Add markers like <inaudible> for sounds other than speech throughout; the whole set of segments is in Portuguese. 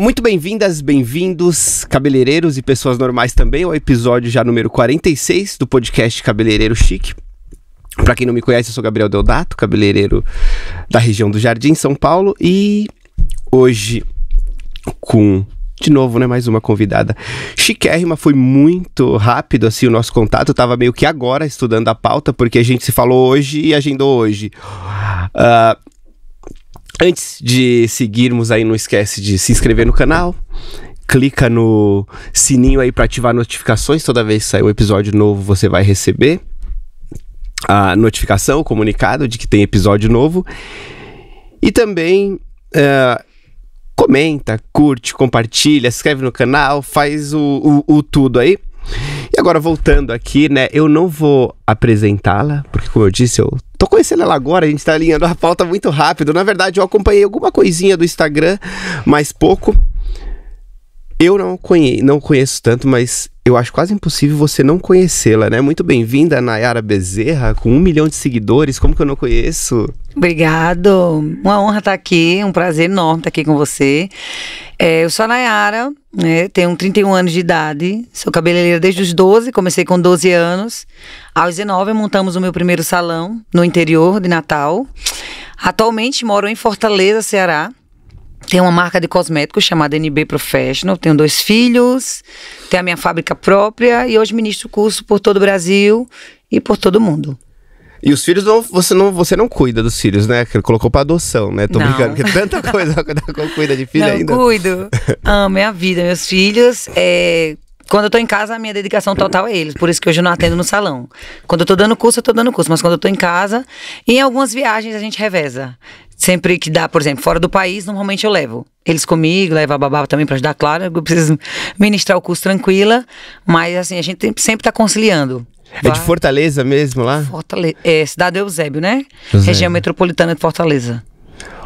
Muito bem-vindas, bem-vindos, cabeleireiros e pessoas normais também, ao episódio já número 46 do podcast Cabeleireiro Chique. Para quem não me conhece, eu sou Gabriel Deodato, cabeleireiro da região do Jardim, São Paulo, e hoje com de novo, né? Mais uma convidada. Chiquérrima, foi muito rápido, assim, o nosso contato. Eu tava meio que agora estudando a pauta, porque a gente se falou hoje e agendou hoje. Uh, Antes de seguirmos aí, não esquece de se inscrever no canal, clica no sininho aí para ativar notificações, toda vez que sair um episódio novo você vai receber a notificação, o comunicado de que tem episódio novo. E também é, comenta, curte, compartilha, se inscreve no canal, faz o, o, o tudo aí. E agora voltando aqui, né? Eu não vou apresentá-la, porque como eu disse, eu Tô conhecendo ela agora, a gente tá alinhando a pauta muito rápido. Na verdade, eu acompanhei alguma coisinha do Instagram, mas pouco. Eu não, conhe não conheço tanto, mas eu acho quase impossível você não conhecê-la, né? Muito bem-vinda, Nayara Bezerra, com um milhão de seguidores. Como que eu não conheço? Obrigado. Uma honra estar tá aqui, um prazer enorme estar tá aqui com você. É, eu sou a Nayara, né? Tenho 31 anos de idade, sou cabeleireira desde os 12, comecei com 12 anos. Aos 19 montamos o meu primeiro salão no interior de Natal. Atualmente moro em Fortaleza, Ceará. Tenho uma marca de cosméticos chamada NB Professional, tenho dois filhos, tenho a minha fábrica própria e hoje ministro curso por todo o Brasil e por todo o mundo. E os filhos, não, você, não, você não cuida dos filhos, né? Que ele colocou pra adoção, né? Tô não. brincando, porque <laughs> tanta coisa cuida de filho não, ainda. Eu cuido. <laughs> Amo minha é vida, meus filhos. É, quando eu tô em casa, a minha dedicação total é eles. Por isso que hoje eu não atendo no salão. Quando eu tô dando curso, eu tô dando curso. Mas quando eu tô em casa, em algumas viagens a gente reveza. Sempre que dá, por exemplo, fora do país, normalmente eu levo eles comigo, levo a babá também para ajudar, claro. Eu preciso ministrar o curso tranquila. Mas assim, a gente sempre tá conciliando. É de Fortaleza mesmo lá? Fortaleza. É, Cidade Eusébio, né? Eusébio. Região metropolitana de Fortaleza.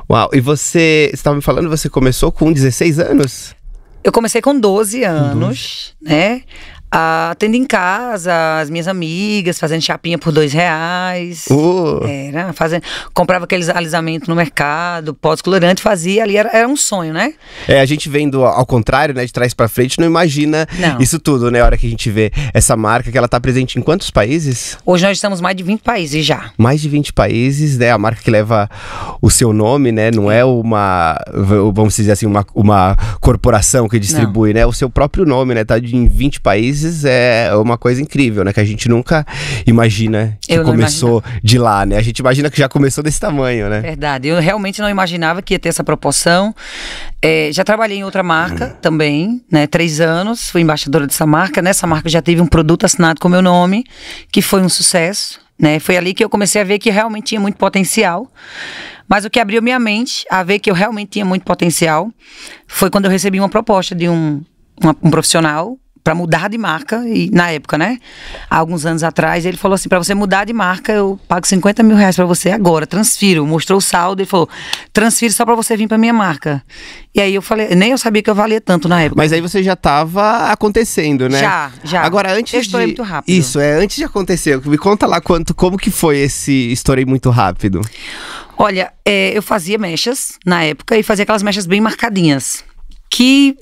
Uau, e você estava me falando, você começou com 16 anos? Eu comecei com 12 anos, 12. né? ah, em casa, as minhas amigas, fazendo chapinha por dois reais. Uh. Era, fazendo, comprava aqueles alisamentos no mercado, pós-colorante, fazia ali, era, era, um sonho, né? É, a gente vendo ao contrário, né, de trás para frente, não imagina não. isso tudo, né? A hora que a gente vê essa marca, que ela tá presente em quantos países? Hoje nós estamos mais de 20 países já. Mais de 20 países, né? A marca que leva o seu nome, né? Não é uma, vamos dizer assim, uma, uma corporação que distribui, não. né? O seu próprio nome, né? Tá em 20 países é uma coisa incrível, né? Que a gente nunca imagina que começou de lá, né? A gente imagina que já começou desse tamanho, né? Verdade. Eu realmente não imaginava que ia ter essa proporção. É, já trabalhei em outra marca hum. também, né? Três anos, fui embaixadora dessa marca. Nessa né? marca já teve um produto assinado com meu nome, que foi um sucesso. Né? Foi ali que eu comecei a ver que realmente tinha muito potencial. Mas o que abriu minha mente a ver que eu realmente tinha muito potencial foi quando eu recebi uma proposta de um, uma, um profissional para mudar de marca, e na época, né? Há alguns anos atrás, ele falou assim: para você mudar de marca, eu pago 50 mil reais para você agora, transfiro. Mostrou o saldo, ele falou: transfiro só para você vir para minha marca. E aí eu falei: nem eu sabia que eu valia tanto na época. Mas aí você já tava acontecendo, né? Já, já. Agora, antes eu estourei muito rápido. Isso, é antes de acontecer. Me conta lá quanto, como que foi esse estourei muito rápido. Olha, é, eu fazia mechas na época e fazia aquelas mechas bem marcadinhas. Que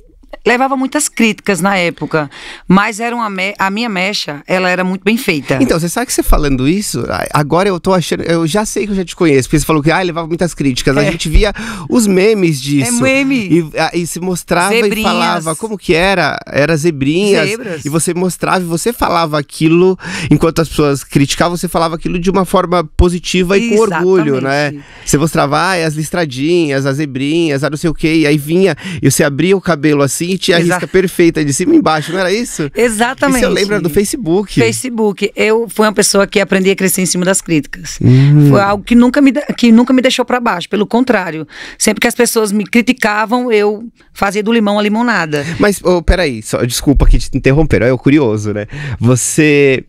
levava muitas críticas na época, mas era uma me... a minha mecha, ela era muito bem feita. Então, você sabe que você falando isso, agora eu tô achando, eu já sei que eu já te conheço, porque você falou que ah, levava muitas críticas. É. A gente via os memes disso. É meme. E, ah, e se mostrava zebrinhas. e falava como que era, era zebrinhas. Zebras. E você mostrava e você falava aquilo, enquanto as pessoas criticavam, você falava aquilo de uma forma positiva e Exatamente. com orgulho, né? Você mostrava ah, as listradinhas, as zebrinhas, a não sei o quê, e aí vinha, e você abria o cabelo assim Cintia a risca perfeita de cima e embaixo, não era isso? Exatamente. Isso eu lembro do Facebook. Facebook. Eu fui uma pessoa que aprendi a crescer em cima das críticas. Hum. Foi algo que nunca me, que nunca me deixou para baixo, pelo contrário. Sempre que as pessoas me criticavam, eu fazia do limão a limonada. Mas, oh, peraí, só, desculpa que te interromperam, é curioso, né? Você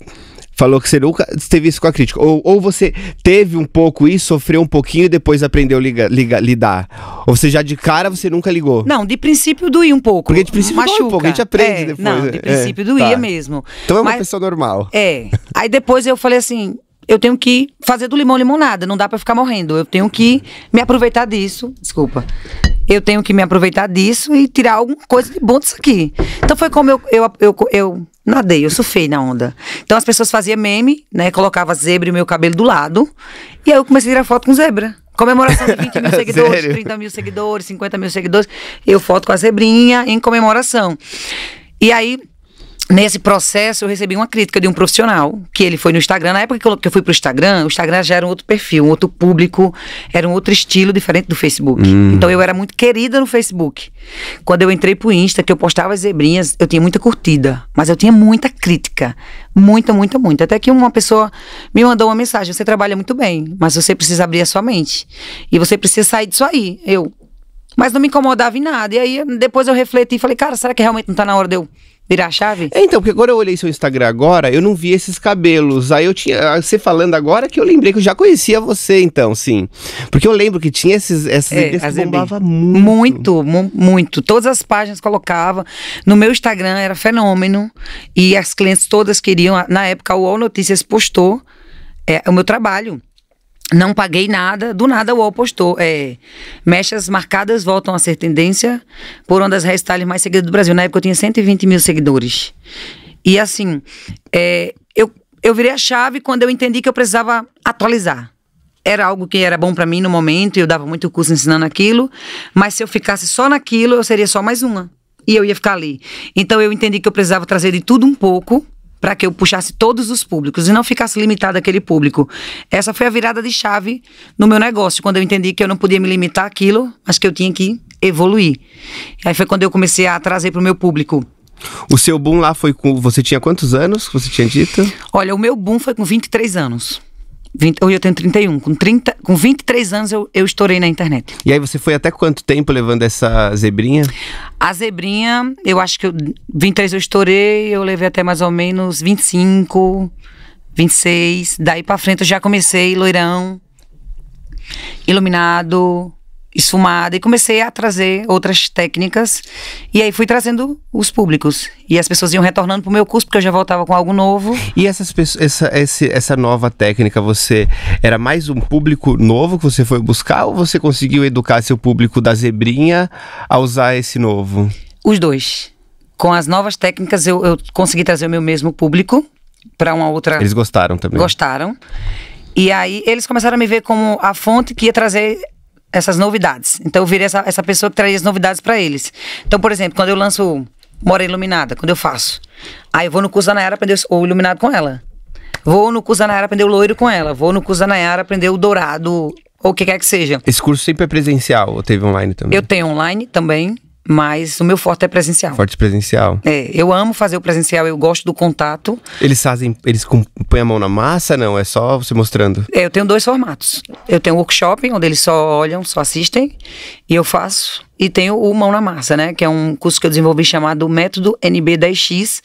Falou que você nunca teve isso com a crítica. Ou, ou você teve um pouco isso, sofreu um pouquinho e depois aprendeu liga, liga, lidar. Ou você já de cara você nunca ligou. Não, de princípio doía um pouco. Porque de princípio machuca. doía um pouco, a gente aprende é, depois. Não, né? de princípio é, doía tá. mesmo. Então é uma Mas, pessoa normal. É. Aí depois eu falei assim, eu tenho que fazer do limão limonada, não dá para ficar morrendo. Eu tenho que me aproveitar disso. Desculpa. Eu tenho que me aproveitar disso e tirar alguma coisa de bom disso aqui. Então foi como eu, eu, eu, eu nadei, eu surfei na onda. Então as pessoas faziam meme, né? Colocava zebra e meu cabelo do lado. E aí eu comecei a tirar foto com zebra. Comemoração de 20 <laughs> mil seguidores, 30 mil seguidores, 50 mil seguidores. Eu foto com a zebrinha em comemoração. E aí Nesse processo, eu recebi uma crítica de um profissional, que ele foi no Instagram. Na época que eu fui pro Instagram, o Instagram já era um outro perfil, um outro público, era um outro estilo diferente do Facebook. Hum. Então eu era muito querida no Facebook. Quando eu entrei pro Insta, que eu postava as zebrinhas, eu tinha muita curtida, mas eu tinha muita crítica. Muita, muita, muita. Até que uma pessoa me mandou uma mensagem: você trabalha muito bem, mas você precisa abrir a sua mente. E você precisa sair disso aí. Eu. Mas não me incomodava em nada. E aí depois eu refleti e falei: cara, será que realmente não tá na hora de eu Virar a chave? É, então, porque agora eu olhei seu Instagram agora, eu não vi esses cabelos. Aí eu tinha. Ah, você falando agora que eu lembrei que eu já conhecia você, então, sim. Porque eu lembro que tinha esses, esses. é, ideias que bombava muito. Muito, muito. Todas as páginas colocava. No meu Instagram era fenômeno. E as clientes todas queriam. Na época, o UOL Notícias postou é, o meu trabalho. Não paguei nada, do nada o UOL postou. É, mechas marcadas voltam a ser tendência por uma das hairstyles mais seguidas do Brasil. Na época eu tinha 120 mil seguidores. E assim, é, eu, eu virei a chave quando eu entendi que eu precisava atualizar era algo que era bom para mim no momento, e eu dava muito curso ensinando aquilo, mas se eu ficasse só naquilo, eu seria só mais uma. E eu ia ficar ali. Então eu entendi que eu precisava trazer de tudo um pouco para que eu puxasse todos os públicos e não ficasse limitado àquele público. Essa foi a virada de chave no meu negócio, quando eu entendi que eu não podia me limitar àquilo, mas que eu tinha que evoluir. E aí foi quando eu comecei a trazer para o meu público. O seu boom lá foi com. Você tinha quantos anos? Você tinha dito? Olha, o meu boom foi com 23 anos. 20, hoje eu tenho 31. Com, 30, com 23 anos eu, eu estourei na internet. E aí você foi até quanto tempo levando essa zebrinha? A zebrinha, eu acho que eu, 23 eu estourei, eu levei até mais ou menos 25, 26. Daí pra frente eu já comecei loirão, iluminado, esfumada e comecei a trazer outras técnicas. E aí fui trazendo os públicos. E as pessoas iam retornando pro meu curso, porque eu já voltava com algo novo. E essas pessoas, essa, esse, essa nova técnica, você era mais um público novo que você foi buscar ou você conseguiu educar seu público da zebrinha a usar esse novo? Os dois. Com as novas técnicas, eu, eu consegui trazer o meu mesmo público para uma outra. Eles gostaram também. Gostaram. E aí eles começaram a me ver como a fonte que ia trazer essas novidades. Então eu virei essa, essa pessoa que traz as novidades para eles. Então, por exemplo, quando eu lanço Mora Iluminada, quando eu faço, aí eu vou no curso da Nayara aprender o Iluminado com ela. Vou no curso da Nayara aprender o Loiro com ela. Vou no curso da Nayara aprender o Dourado, ou o que quer que seja. Esse curso sempre é presencial ou teve online também? Eu tenho online também. Mas o meu forte é presencial. Forte presencial. É, eu amo fazer o presencial, eu gosto do contato. Eles fazem, eles põem a mão na massa, não? É só você mostrando? É, eu tenho dois formatos. Eu tenho o workshop, onde eles só olham, só assistem, e eu faço. E tenho o Mão na Massa, né? Que é um curso que eu desenvolvi chamado Método NB10X,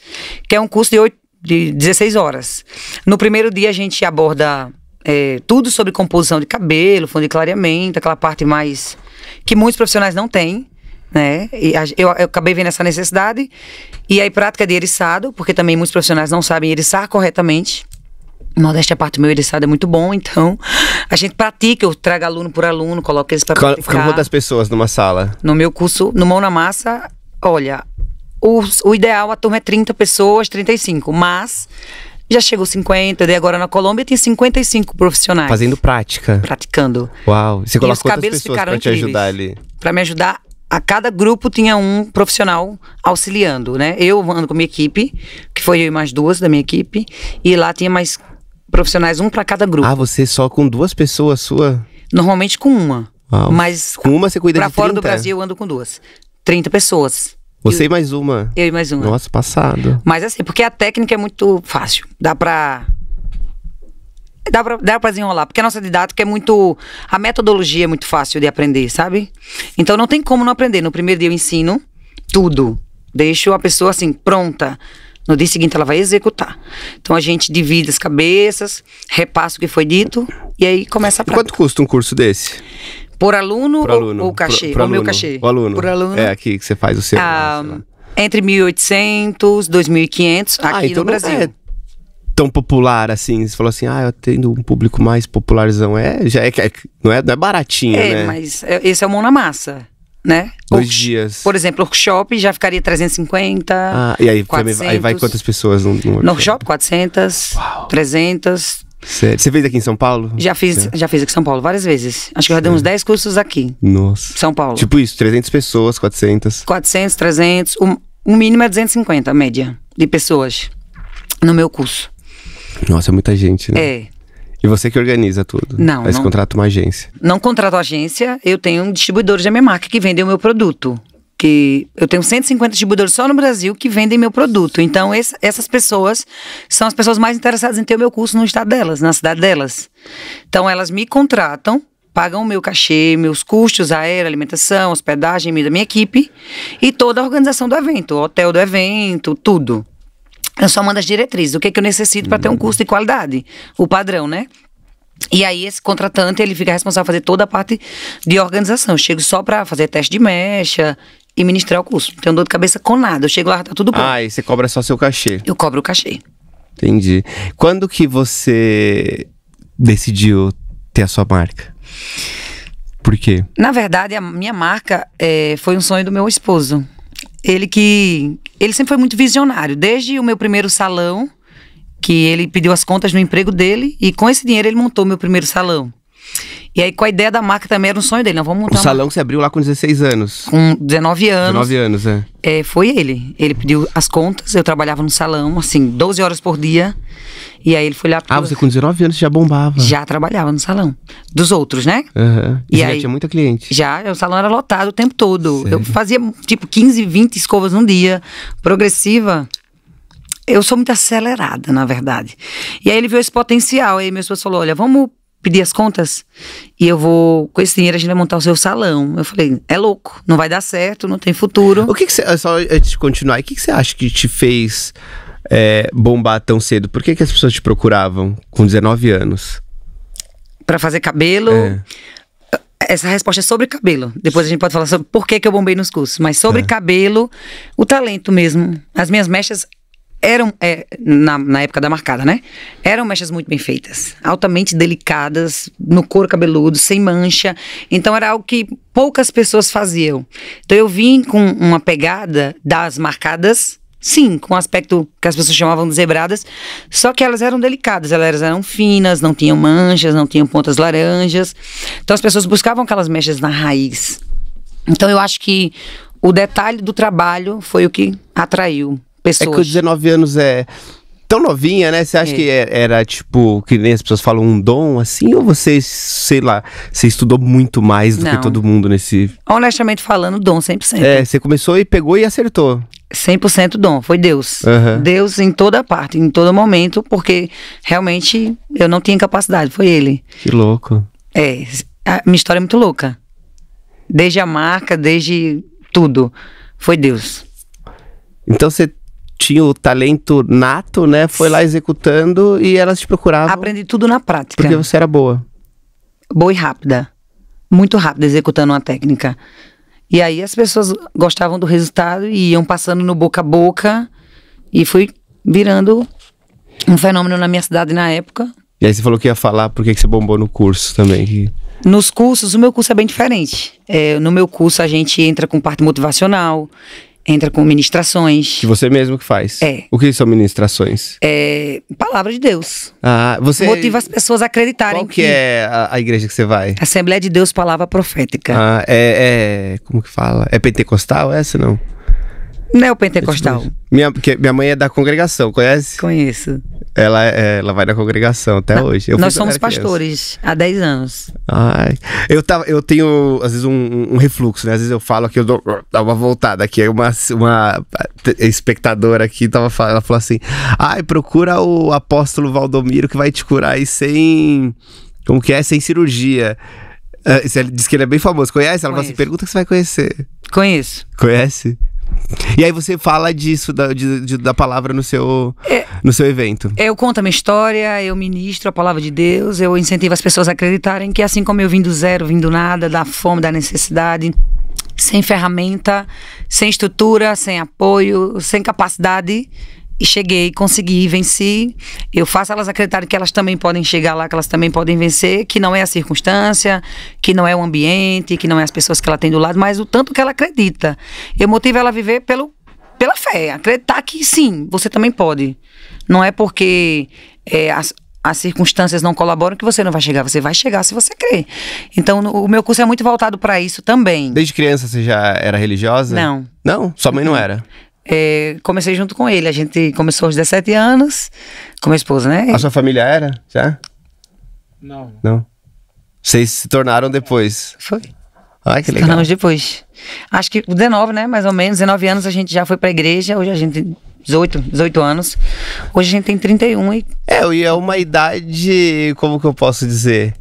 que é um curso de, 8, de 16 horas. No primeiro dia a gente aborda é, tudo sobre composição de cabelo, fundo de clareamento, aquela parte mais que muitos profissionais não têm né? E a, eu, eu, acabei vendo essa necessidade. E aí, prática de eriçado, porque também muitos profissionais não sabem eriçar corretamente. Modéstia a parte, meu eriçado é muito bom, então a gente pratica, eu trago aluno por aluno, coloco eles para praticar. Quantas pessoas numa sala? No meu curso, no Mão na Massa, olha, o ideal, a turma é 30 pessoas, 35, mas já chegou 50, daí agora na Colômbia tem 55 profissionais. Fazendo prática. Praticando. Uau, você coloca e os cabelos pessoas para pra te ajudar ali? Pra me ajudar a cada grupo tinha um profissional auxiliando, né? Eu ando com minha equipe, que foi eu e mais duas da minha equipe, e lá tinha mais profissionais, um para cada grupo. Ah, você só com duas pessoas sua? Normalmente com uma. Uau. Mas com uma você cuida pra de 30? fora do Brasil eu ando com duas. 30 pessoas. Você eu, e mais uma. Eu e mais uma. Nossa, passado. Mas assim, porque a técnica é muito fácil. Dá pra dá pra, dá pra desenrolar, porque a nossa didática é muito. A metodologia é muito fácil de aprender, sabe? Então não tem como não aprender. No primeiro dia eu ensino tudo. Deixo a pessoa assim, pronta. No dia seguinte ela vai executar. Então a gente divide as cabeças, repassa o que foi dito e aí começa a E quanto custa um curso desse? Por aluno, Por aluno. Ou, ou cachê? Por, aluno. meu cachê? O aluno. Por aluno. É aqui que você faz o seu. Né, ah, entre 1.800, 2.500 ah, aqui ah, então no é Brasil. É tão popular assim? Você falou assim, ah, eu atendo um público mais popularzão. É, já é, é não é, não é baratinho, é, né? mas é, esse é o mão na massa. Né? Dois Ou, dias. Por exemplo, workshop já ficaria 350. Ah, e aí, 400, aí vai quantas pessoas no, no workshop? No workshop, 400, Uau. 300. Sério? Você fez aqui em São Paulo? Já fiz, Sério? já fiz aqui em São Paulo várias vezes. Acho que eu já dei uns 10 cursos aqui. Nossa. São Paulo. Tipo isso, 300 pessoas, 400. 400, 300. O, o mínimo é 250, a média, de pessoas no meu curso. Nossa, é muita gente, né? É. E você que organiza tudo? Não. Mas não, contrata uma agência? Não contrato agência, eu tenho um distribuidor de minha marca que vende o meu produto. Que eu tenho 150 distribuidores só no Brasil que vendem meu produto. Então, esse, essas pessoas são as pessoas mais interessadas em ter o meu curso no estado delas, na cidade delas. Então, elas me contratam pagam o meu cachê, meus custos, aéreo, alimentação, hospedagem, da minha equipe e toda a organização do evento, hotel do evento, tudo eu só mando as diretrizes, o que, é que eu necessito para ter um curso de qualidade, o padrão, né? E aí esse contratante, ele fica responsável por fazer toda a parte de organização. Eu chego só para fazer teste de mecha e ministrar o curso. Não tenho dor de cabeça com nada, eu chego lá, tá tudo pronto. Ah, e você cobra só seu cachê. Eu cobro o cachê. Entendi. Quando que você decidiu ter a sua marca? Por quê? Na verdade, a minha marca é, foi um sonho do meu esposo. Ele que. Ele sempre foi muito visionário. Desde o meu primeiro salão, que ele pediu as contas no emprego dele, e com esse dinheiro ele montou meu primeiro salão. E aí, com a ideia da marca também era um sonho dele. Não, né? vamos montar. O salão que você abriu lá com 16 anos. Com 19 anos. 19 anos, é. é. Foi ele. Ele pediu as contas, eu trabalhava no salão, assim, 12 horas por dia. E aí ele foi lá. Ah, pro... Ah, você com 19 anos já bombava. Já trabalhava no salão. Dos outros, né? Uhum. E, e aí, já tinha muita cliente. Já, o salão era lotado o tempo todo. Sério? Eu fazia, tipo, 15, 20 escovas num dia, progressiva eu sou muito acelerada, na verdade. E aí ele viu esse potencial. E aí meu esposo falou: olha, vamos pedir as contas e eu vou, com esse dinheiro a gente vai montar o seu salão. Eu falei, é louco, não vai dar certo, não tem futuro. O que que você, só antes de continuar, o que que você acha que te fez é, bombar tão cedo? Por que que as pessoas te procuravam com 19 anos? Para fazer cabelo... É. Essa resposta é sobre cabelo. Depois a gente pode falar sobre por que, que eu bombei nos cursos. Mas sobre é. cabelo, o talento mesmo. As minhas mechas eram, é, na, na, época da marcada, né? Eram mechas muito bem feitas, altamente delicadas, no couro cabeludo, sem mancha. Então era algo que poucas pessoas faziam. Então eu vim com uma pegada das marcadas, sim, com um aspecto que as pessoas chamavam de zebradas, só que elas eram delicadas, elas eram finas, não tinham manchas, não tinham pontas laranjas. Então as pessoas buscavam aquelas mechas na raiz. Então eu acho que o detalhe do trabalho foi o que atraiu pessoas. É que os 19 anos é tão novinha, né? Você acha é. que é, era tipo, que nem as pessoas falam um dom assim, ou você, sei lá, você estudou muito mais do Não. que todo mundo nesse. Honestamente falando, dom 100%. É, você começou e pegou e acertou. 100% dom, foi Deus. Uhum. Deus em toda parte, em todo momento, porque realmente eu não tinha capacidade, foi Ele. Que louco. É, a minha história é muito louca. Desde a marca, desde tudo. Foi Deus. Então você tinha o talento nato, né? Foi lá executando e elas te procuravam. Aprendi tudo na prática. Porque você era boa. Boa e rápida. Muito rápida executando uma técnica. E aí as pessoas gostavam do resultado e iam passando no boca a boca e fui virando um fenômeno na minha cidade na época. E aí você falou que ia falar porque que você bombou no curso também. Nos cursos, o meu curso é bem diferente. É, no meu curso a gente entra com parte motivacional, entra com ministrações. Que você mesmo que faz. É. O que são ministrações? É palavra de Deus. Ah, você motiva as pessoas a acreditarem. Qual que, que é a, a, igreja que você vai? Assembleia de Deus, palavra profética. Ah, é, é como que fala? É pentecostal essa não? Não é o pentecostal. Minha, minha mãe é da congregação, conhece? Conheço. Ela, é, ela vai na congregação até hoje. Eu nós somos pastores criança. há 10 anos. Ai, eu, tava, eu tenho, às vezes, um, um refluxo, né? Às vezes eu falo aqui, eu dou, uma voltada aqui. Aí uma, uma espectadora aqui tava, ela falou assim: ai, procura o apóstolo Valdomiro que vai te curar aí sem. Como que é? Sem cirurgia. Uh, ah, diz que ele é bem famoso. Conhece? Ela falou assim: pergunta que você vai conhecer. Conheço. Conhece? E aí você fala disso, da, de, de, da palavra no seu, é, no seu evento. Eu conto a minha história, eu ministro a palavra de Deus, eu incentivo as pessoas a acreditarem que assim como eu vim do zero, vim do nada, da fome, da necessidade, sem ferramenta, sem estrutura, sem apoio, sem capacidade, e cheguei, consegui, venci. Eu faço elas acreditarem que elas também podem chegar lá, que elas também podem vencer, que não é a circunstância, que não é o ambiente, que não é as pessoas que ela tem do lado, mas o tanto que ela acredita. Eu motivo ela a viver pelo, pela fé, acreditar que sim, você também pode. Não é porque é, as, as circunstâncias não colaboram que você não vai chegar. Você vai chegar se você crer. Então, o meu curso é muito voltado para isso também. Desde criança você já era religiosa? Não. Não? Sua mãe não era? é, comecei junto com ele. A gente começou aos 17 anos, com minha esposa, né? A sua família era? Já? Não. Não. Vocês se tornaram depois? Foi. Ai, que se legal. Tornamos depois. Acho que 19, né? Mais ou menos. 19 anos a gente já foi pra igreja. Hoje a gente. 18, 18 anos. Hoje a gente tem 31 e. É, e é uma idade. Como que eu posso dizer?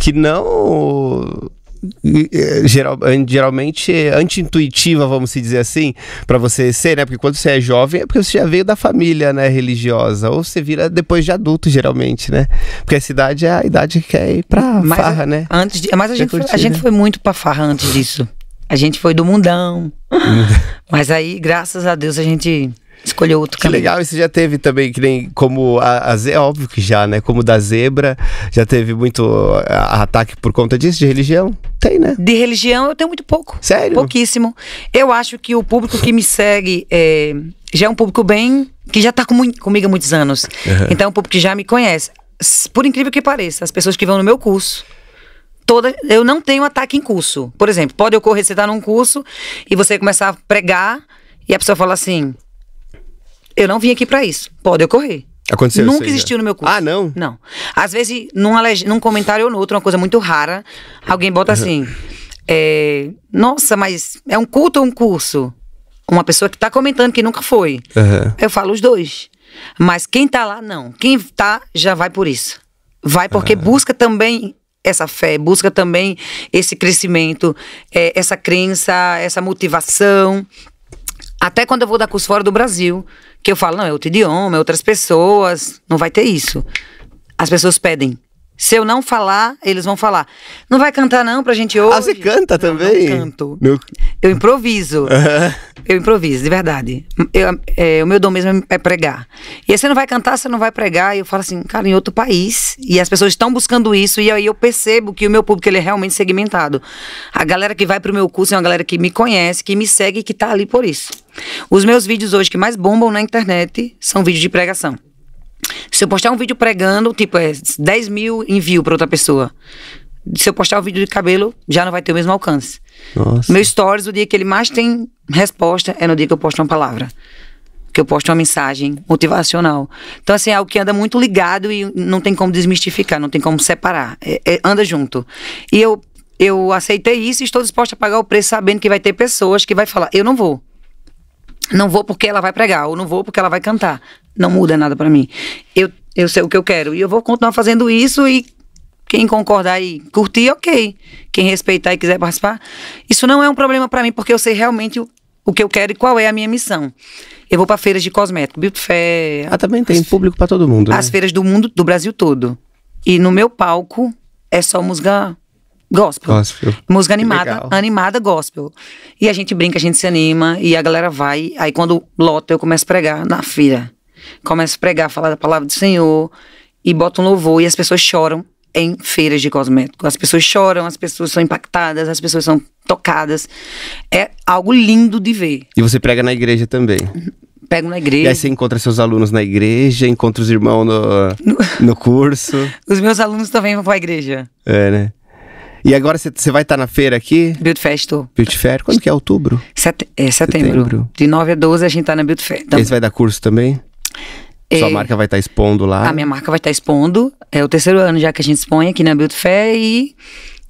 Que não é, geral, geralmente é anti-intuitiva, vamos dizer assim, para você ser, né? Porque quando você é jovem é porque você já veio da família, né, religiosa, ou você vira depois de adulto, geralmente, né? Porque essa idade é a idade que quer ir pra mas, farra, né? Antes de, mas a gente, foi, a gente né? foi muito pra farra antes disso. A gente foi do mundão. <laughs> mas aí, graças a Deus, a gente Escolheu outro que legal, legal, Você já teve também, que nem como a, a é óbvio que já, né? Como da zebra, já teve muito a, a ataque por conta disso, de religião? Tem, né? De religião eu tenho muito pouco. Sério? Pouquíssimo. Eu acho que o público que me segue é, já é um público bem. que já está com, comigo há muitos anos. Uhum. Então é um público que já me conhece. Por incrível que pareça, as pessoas que vão no meu curso toda. Eu não tenho ataque em curso. Por exemplo, pode ocorrer você estar tá num curso e você começar a pregar e a pessoa fala assim: eu não vim aqui para isso. Pode ocorrer. Aconteceu Nunca existiu no meu curso. Ah, não? Não. Às vezes, num comentário ou no outro, uma coisa muito rara, alguém bota assim: é, Nossa, mas é um culto ou um curso? Uma pessoa que está comentando que nunca foi. Uhum. Eu falo os dois. Mas quem está lá, não. Quem está já vai por isso. Vai porque uhum. busca também essa fé, busca também esse crescimento, é, essa crença, essa motivação. Até quando eu vou dar curso fora do Brasil, que eu falo, não, é outro idioma, é outras pessoas, não vai ter isso. As pessoas pedem. Se eu não falar, eles vão falar. Não vai cantar não pra gente ah, hoje? Ah, você canta também? Eu canto. No... Eu improviso. <laughs> É. Eu improviso, de verdade. Eu, é, o meu dom mesmo é pregar. E aí você não vai cantar, você não vai pregar. E eu falo assim, cara, em outro país. E as pessoas estão buscando isso. E aí eu percebo que o meu público ele é realmente segmentado. A galera que vai pro meu curso é uma galera que me conhece, que me segue e que tá ali por isso. Os meus vídeos hoje que mais bombam na internet são vídeos de pregação. Se eu postar um vídeo pregando, tipo, é 10 mil envio para outra pessoa. Se eu postar um vídeo de cabelo, já não vai ter o mesmo alcance. Nossa. Meu stories, o dia que ele mais tem resposta é no dia que eu posto uma palavra. Que eu posto uma mensagem motivacional. Então, assim, é algo que anda muito ligado e não tem como desmistificar, não tem como separar. É, é, anda junto. E eu, eu aceitei isso e estou disposta a pagar o preço sabendo que vai ter pessoas que vai falar, eu não vou. Não vou porque ela vai pregar, ou não vou porque ela vai cantar não muda nada para mim. Eu, eu sei o que eu quero e eu vou continuar fazendo isso e quem concordar e curtir, ok. Quem respeitar e quiser participar, isso não é um problema para mim, porque eu sei realmente o, o, que eu quero e qual é a minha missão. Eu vou para feiras de cosméticos Beauty Fair. Ah, também tem público para todo mundo. As né? feiras do mundo, do Brasil todo. E no meu palco é só música gospel. gospel. Música animada, animada gospel. E a gente brinca, a gente se anima e a galera vai. Aí quando lota, eu começo a pregar na feira começa a pregar, falar da palavra do Senhor e bota um louvor e as pessoas choram em feiras de cosmético. As pessoas choram, as pessoas são impactadas, as pessoas são tocadas. É algo lindo de ver. E você prega na igreja também. Pego na igreja. E aí você encontra seus alunos na igreja, encontra os irmãos no, no <laughs> curso. <laughs> os meus alunos também vão pra igreja. É, né? E agora você vai estar tá na feira aqui? Beauty Fair, estou. Beauty Fair, quando que é? Outubro? Sete, é setembro. setembro. De 9 a 12 a gente tá na Beauty Fair. Então, você vai dar curso também? Sua é. marca vai estar tá expondo lá? A minha marca vai estar tá expondo. É o terceiro ano já que a gente expõe aqui na Beauty Fair e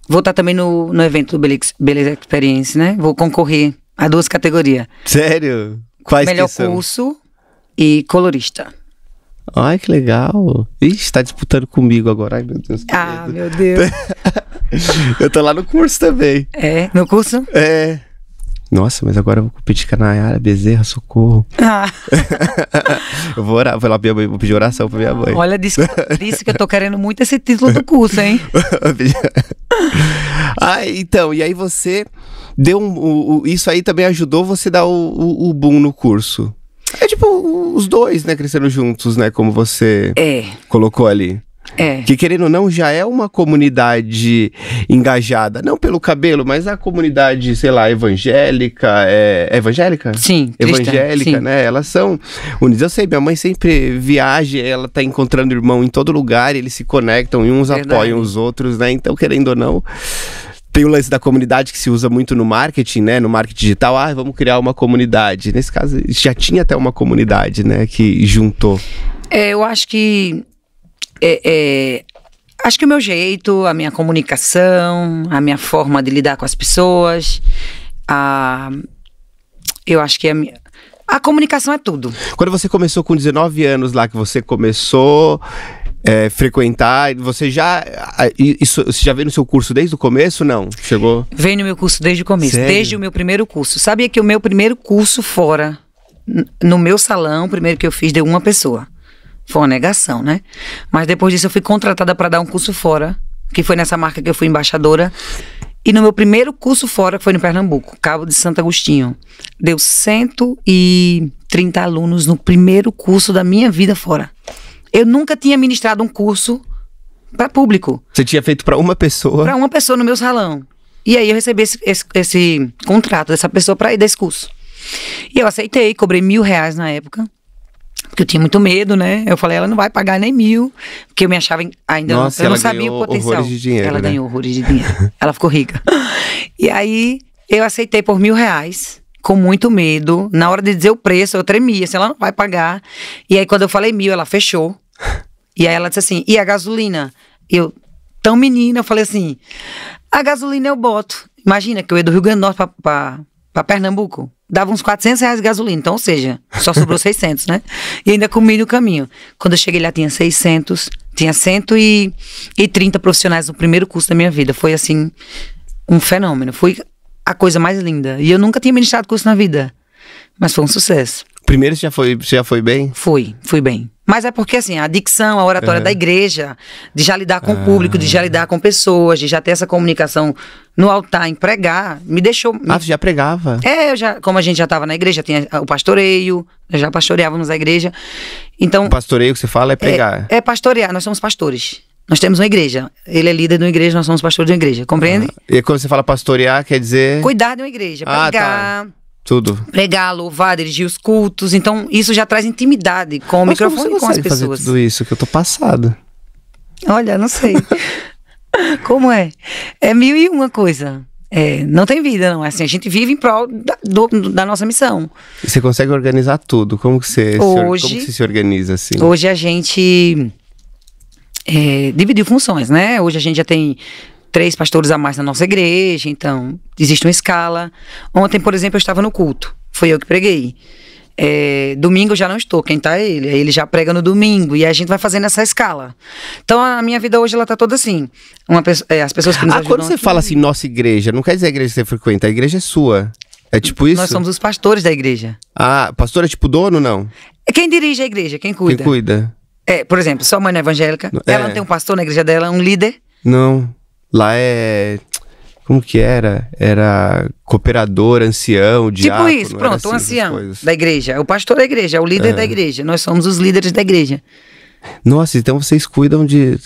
vou estar tá também no, no evento do Beleza, Experience, né? Vou concorrer a duas categorias. Sério? Quais Melhor curso e colorista. Ai, que legal. Ixi, está disputando comigo agora. Ai, meu Deus. Ah, meu Deus. <laughs> Eu tô lá no curso também. É? No curso? É. Nossa, mas agora eu vou pedir Canaiara, Bezerra, socorro. Ah. eu <laughs> vou orar, vou lá minha mãe, vou pedir oração pra minha mãe. Olha, disse, disse que eu tô querendo muito esse título do curso, hein? <laughs> ah, então, e aí você deu um, o, o, isso aí também ajudou você dar o, o, o boom no curso. É tipo os dois, né, crescendo juntos, né, como você é. colocou ali. É. Que querendo ou não, já é uma comunidade engajada. Não pelo cabelo, mas a comunidade, sei lá, evangélica. É, é evangélica? Sim. Evangélica, sim. né? Elas são unidas. Eu sei, minha mãe sempre viaja, ela tá encontrando irmão em todo lugar, eles se conectam e uns Verdade. apoiam os outros, né? Então, querendo ou não. Tem o lance da comunidade que se usa muito no marketing, né? No marketing digital, ah, vamos criar uma comunidade. Nesse caso, já tinha até uma comunidade, né? Que juntou. É, eu acho que é, é, acho que o meu jeito, a minha comunicação, a minha forma de lidar com as pessoas, a, eu acho que a minha, a comunicação é tudo. Quando você começou com 19 anos lá, que você começou é, frequentar, você já isso você já veio no seu curso desde o começo, não? Chegou? Veio no meu curso desde o começo, Sério? desde o meu primeiro curso. Sabia que o meu primeiro curso fora no meu salão, o primeiro que eu fiz deu uma pessoa. Foi uma negação, né? Mas depois disso eu fui contratada para dar um curso fora, que foi nessa marca que eu fui embaixadora. E no meu primeiro curso fora, que foi no Pernambuco, Cabo de Santo Agostinho, deu 130 alunos no primeiro curso da minha vida fora. Eu nunca tinha ministrado um curso para público. Você tinha feito para uma pessoa? Para uma pessoa no meu salão. E aí eu recebi esse, esse, esse contrato dessa pessoa para ir desse curso. E eu aceitei, cobrei mil reais na época. Porque eu tinha muito medo, né? Eu falei, ela não vai pagar nem mil. Porque eu me achava ainda. Nossa, eu não sabia o potencial. de dinheiro, ela né? ganhou horrores de dinheiro. <laughs> ela ficou rica. E aí eu aceitei por mil reais com muito medo. Na hora de dizer o preço, eu tremia, se assim, ela não vai pagar. E aí, quando eu falei mil, ela fechou. E aí ela disse assim: e a gasolina? Eu, tão menina, eu falei assim: a gasolina eu boto. Imagina que eu ia do Rio Grande do Norte para Pernambuco dava uns 400 reais de gasolina. Então, ou seja, só sobrou 600, <laughs> né? E ainda comi no caminho. Quando eu cheguei lá, tinha 600, tinha 130 profissionais no primeiro curso da minha vida. Foi, assim, um fenômeno. Foi a coisa mais linda. E eu nunca tinha ministrado curso na vida. Mas foi um sucesso. Primeiro, você já foi, você já foi bem? Fui, fui bem. Mas é porque, assim, a dicção, a oratória é. da igreja, de já lidar com o ah. público, de já lidar com pessoas, de já ter essa comunicação no altar, em pregar, me deixou. Ah, você já pregava? É, eu já, como a gente já estava na igreja, tinha o pastoreio, já pastoreávamos a igreja. Então. O pastoreio que você fala é pregar. É, é pastorear, nós somos pastores. Nós temos uma igreja. Ele é líder de uma igreja, nós somos pastores de uma igreja, compreende? Ah, e quando você fala pastorear, quer dizer. Cuidar de uma igreja, pregar. Ah, tá tudo. Pregar, louvar, dirigir os cultos. Então, isso já traz intimidade com o Mas microfone e com as pessoas. Fazer tudo isso, que eu tô passada? Olha, não sei. <laughs> como é? É mil e uma coisa. É, não tem vida, não. É assim, a gente vive em prol da, do, da nossa missão. você consegue organizar tudo? Como que você, hoje, se, como você se organiza assim? Hoje a gente é, dividiu funções, né? Hoje a gente já tem três pastores a mais na nossa igreja, então existe uma escala. Ontem, por exemplo, eu estava no culto, foi eu que preguei. É, domingo eu já não estou, quem está é ele. Ele já prega no domingo e a gente vai fazendo essa escala. Então a minha vida hoje ela tá toda assim. Uma, é, as pessoas que nos ah, quando você aqui, fala assim, nossa igreja, não quer dizer a igreja que você frequenta, a igreja é sua. É tipo isso? Nós somos os pastores da igreja. Ah, pastor é tipo dono, não? É quem dirige a igreja, quem cuida. Quem cuida. É, por exemplo, sua mãe não é evangélica, é. ela não tem um pastor na igreja dela, um líder. Não. Lá é. Como que era? Era cooperador, ancião, de Tipo isso, pronto, assim, um ancião da igreja. É o pastor da igreja, é o líder é. da igreja. Nós somos os líderes da igreja. Nossa, então vocês cuidam de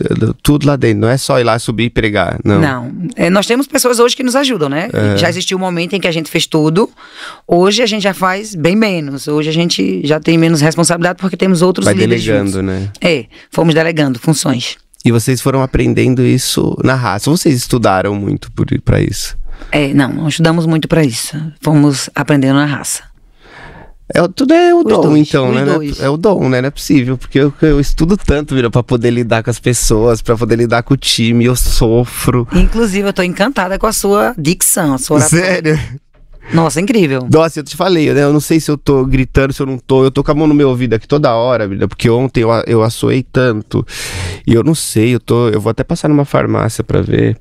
tudo lá dentro, não é só ir lá subir e pregar, não. Não, é, nós temos pessoas hoje que nos ajudam, né? É. Já existiu um momento em que a gente fez tudo, hoje a gente já faz bem menos, hoje a gente já tem menos responsabilidade porque temos outros Vai líderes delegando, juntos. né? É, fomos delegando funções. E vocês foram aprendendo isso na raça. Vocês estudaram muito para isso? É, não, não estudamos muito para isso. Fomos aprendendo na raça. É, tudo é o Os dom, dois, então, né? É dois. É o dom, né? Não é possível, porque eu, eu estudo tanto, Vira, pra poder lidar com as pessoas, para poder lidar com o time, eu sofro. Inclusive, eu tô encantada com a sua dicção, a sua oratória. Sério? Nossa, incrível. Nossa, eu te falei, né? Eu não sei se eu tô gritando, se eu não tô. Eu tô com a mão no meu ouvido aqui toda hora, menina, porque ontem eu, eu assoei tanto. E eu não sei, eu tô. Eu vou até passar numa farmácia pra ver.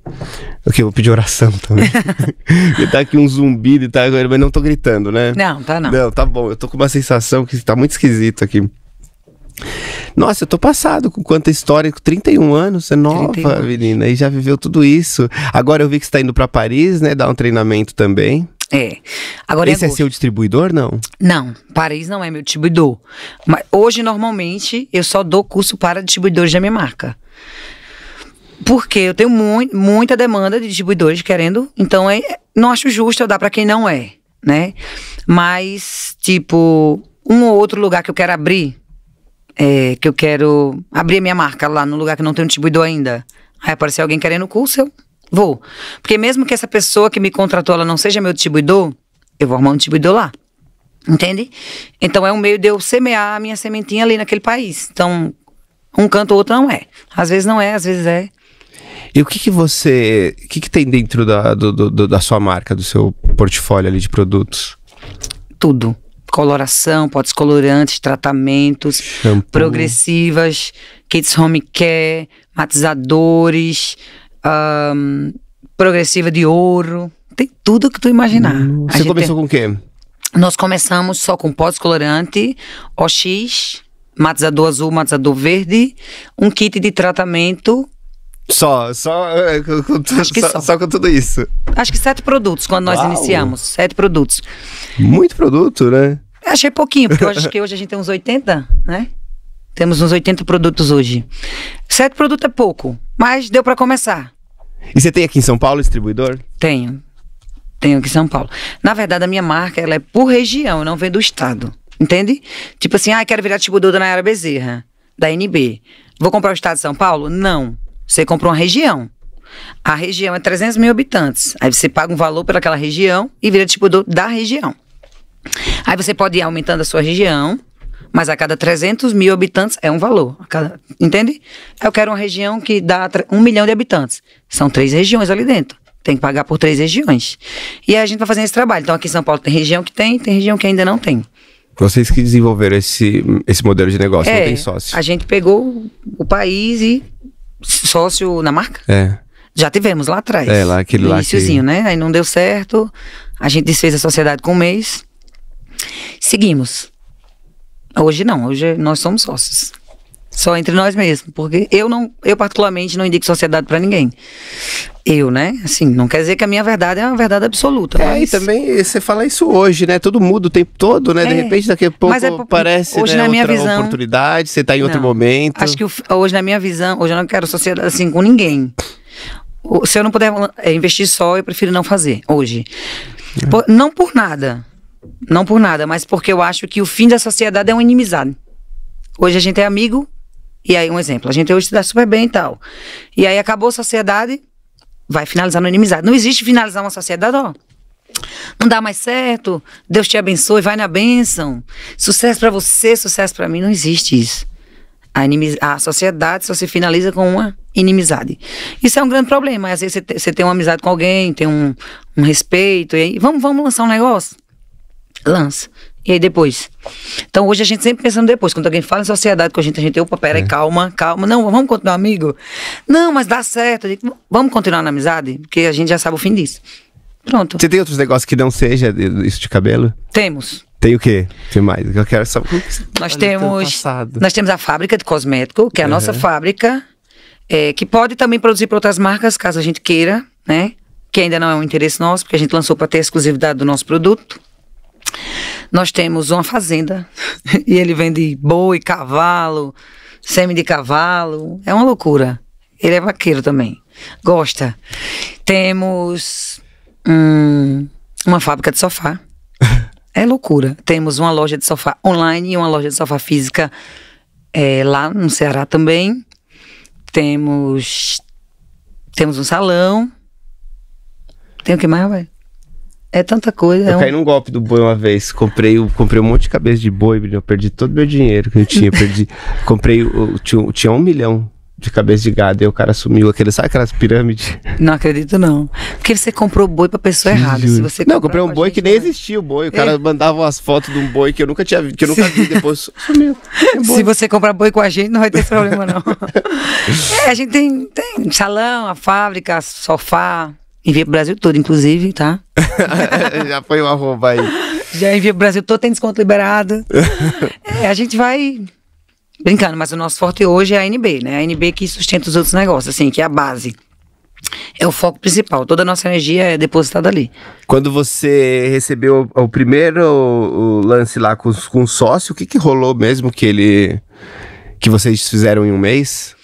Ok, eu vou pedir oração também. <laughs> e tá aqui um zumbido e tá. Mas não tô gritando, né? Não, tá não. Não, tá bom. Eu tô com uma sensação que tá muito esquisito aqui. Nossa, eu tô passado com quanta história, com 31 anos, você é nova, 31. menina, e já viveu tudo isso. Agora eu vi que você tá indo para Paris, né, dar um treinamento também. É. Agora é Esse é, é seu distribuidor, não? Não, Paris não é meu distribuidor. Mas hoje, normalmente, eu só dou curso para distribuidores da minha marca. Porque eu tenho mu muita demanda de distribuidores querendo, então é, não acho justo eu dar para quem não é, né? Mas, tipo, um ou outro lugar que eu quero abrir, é, que eu quero abrir a minha marca lá no lugar que não tem um distribuidor ainda. Aí apareceu alguém querendo o curso, eu Vou. Porque mesmo que essa pessoa que me contratou ela não seja meu distribuidor, eu vou arrumar um distribuidor lá. Entende? Então é um meio de eu semear a minha sementinha ali naquele país. Então, um canto ou outro não é. Às vezes não é, às vezes é. E o que, que você. O que, que tem dentro da, do, do, da sua marca, do seu portfólio ali de produtos? Tudo. Coloração, potes colorantes, tratamentos, Shampoo. progressivas, kits home care, matizadores, um, progressiva de ouro, tem tudo que tu imaginar. Hum. você começou tem... com o quê? Nós começamos só com pós colorante, OX, matizador azul, matizador verde, um kit de tratamento. Só, só, eh, só, só. só, com tudo isso. Acho que sete produtos quando nós Uau. iniciamos. Sete produtos. Muito produto, né? Achei pouquinho, porque eu acho <laughs> que hoje a gente tem uns 80, né? Temos uns 80 produtos hoje. Sete produtos é pouco. Mas deu para começar. E você tem aqui em São Paulo distribuidor? Tenho. Tenho aqui em São Paulo. Na verdade, a minha marca ela é por região, não vem do estado. Entende? Tipo assim, ah, quero virar distribuidor da Nayara Bezerra, da NB. Vou comprar o estado de São Paulo? Não. Você compra uma região. A região é 300 mil habitantes. Aí você paga um valor pelaquela região e vira distribuidor da região. Aí você pode ir aumentando a sua região mas a cada 300 mil habitantes é um valor. Cada, entende? Eu quero uma região que dá um milhão de habitantes. São três regiões ali dentro. Tem que pagar por três regiões. E a gente vai fazendo esse trabalho. Então aqui em São Paulo tem região que tem, tem região que ainda não tem. Vocês que desenvolveram esse, esse modelo de negócio, é, não tem sócio. A gente pegou o país e sócio na marca. É. Já tivemos lá atrás. É, lá aquele lá. Iniciozinho, que... né? Aí não deu certo. A gente desfez a sociedade com um mês. Seguimos. Hoje não, hoje nós somos sócios. Só entre nós mesmos, porque eu não, eu particularmente não indico sociedade para ninguém. Eu, né? Assim, não quer dizer que a minha verdade é uma verdade absoluta. É, mas... e também você fala isso hoje, né? Todo mundo o tempo todo, né? É. De repente, daqui a pouco é, parece hoje, né, na minha visão, oportunidade, você tá em outro momento. Acho que hoje, na minha visão, hoje eu não quero sociedade assim com ninguém. Se eu não puder eh, investir só, eu prefiro não fazer hoje. É. Por, não por nada. Não por nada, mas porque eu acho que o fim da sociedade é uma inimizade. Hoje a gente é amigo, e aí um exemplo, a gente hoje se dá super bem e tal. E aí acabou a sociedade, vai finalizar na inimizade. Não existe finalizar uma sociedade, ó. Não dá mais certo, Deus te abençoe, vai na bênção. Sucesso para você, sucesso para mim, não existe isso. A, inimiz... a sociedade só se finaliza com uma inimizade. Isso é um grande problema. Às vezes você, tem uma amizade com alguém, tem um, um respeito, e aí, vamos, vamos lançar um negócio? lança. E aí depois. Então hoje a gente sempre pensando depois. Quando alguém fala em sociedade com a gente, a gente, opa, peraí, é. calma, calma. Não, vamos continuar amigo? Não, mas dá certo. vamos continuar na amizade? Porque a gente já sabe o fim disso. Pronto. Você tem outros negócios que não seja isso de cabelo? Temos. Tem o quê? Tem mais? Eu quero saber. Nós temos. Nós temos a fábrica de cosmético, que é a uhum. nossa fábrica, é, que pode também produzir para outras marcas, caso a gente queira, né? Que ainda não é um interesse nosso, porque a gente lançou para ter exclusividade do nosso produto. Nós temos uma fazenda <laughs> e ele vende boi, cavalo, semi de cavalo. É uma loucura. Ele é vaqueiro também. Gosta. Temos hum, uma fábrica de sofá. <laughs> É loucura. Temos uma loja de sofá online e uma loja de sofá física é, lá no Ceará também. Temos temos um salão. Tem o que mais, velho? É tanta coisa. Eu é um... caí num golpe do boi uma vez. Comprei, comprei um monte de cabeça de boi, eu perdi todo o meu dinheiro que eu tinha. Perdi, <laughs> comprei, eu tinha, tinha um milhão de cabeça de gado. E o cara sumiu. Aquele, sabe aquelas pirâmides? Não acredito, não. Porque você comprou boi pra pessoa errada. Se você não, comprei um boi que nem né? existia o boi. O cara é. mandava umas fotos de um boi que eu nunca tinha que eu nunca vi <laughs> depois. Sumiu. É Se você comprar boi com a gente, não vai ter problema, não. <laughs> é, a gente tem, tem salão, a fábrica, sofá. Envia pro Brasil todo, inclusive, tá? <laughs> Já foi uma rouba aí. Já envia pro Brasil todo, tem desconto liberado. <laughs> é, a gente vai brincando, mas o nosso forte hoje é a NB, né? A NB que sustenta os outros negócios, assim, que é a base. É o foco principal. Toda a nossa energia é depositada ali. Quando você recebeu o, primeiro lance lá com, com o sócio, o que, que rolou mesmo que ele. que vocês fizeram em um mês?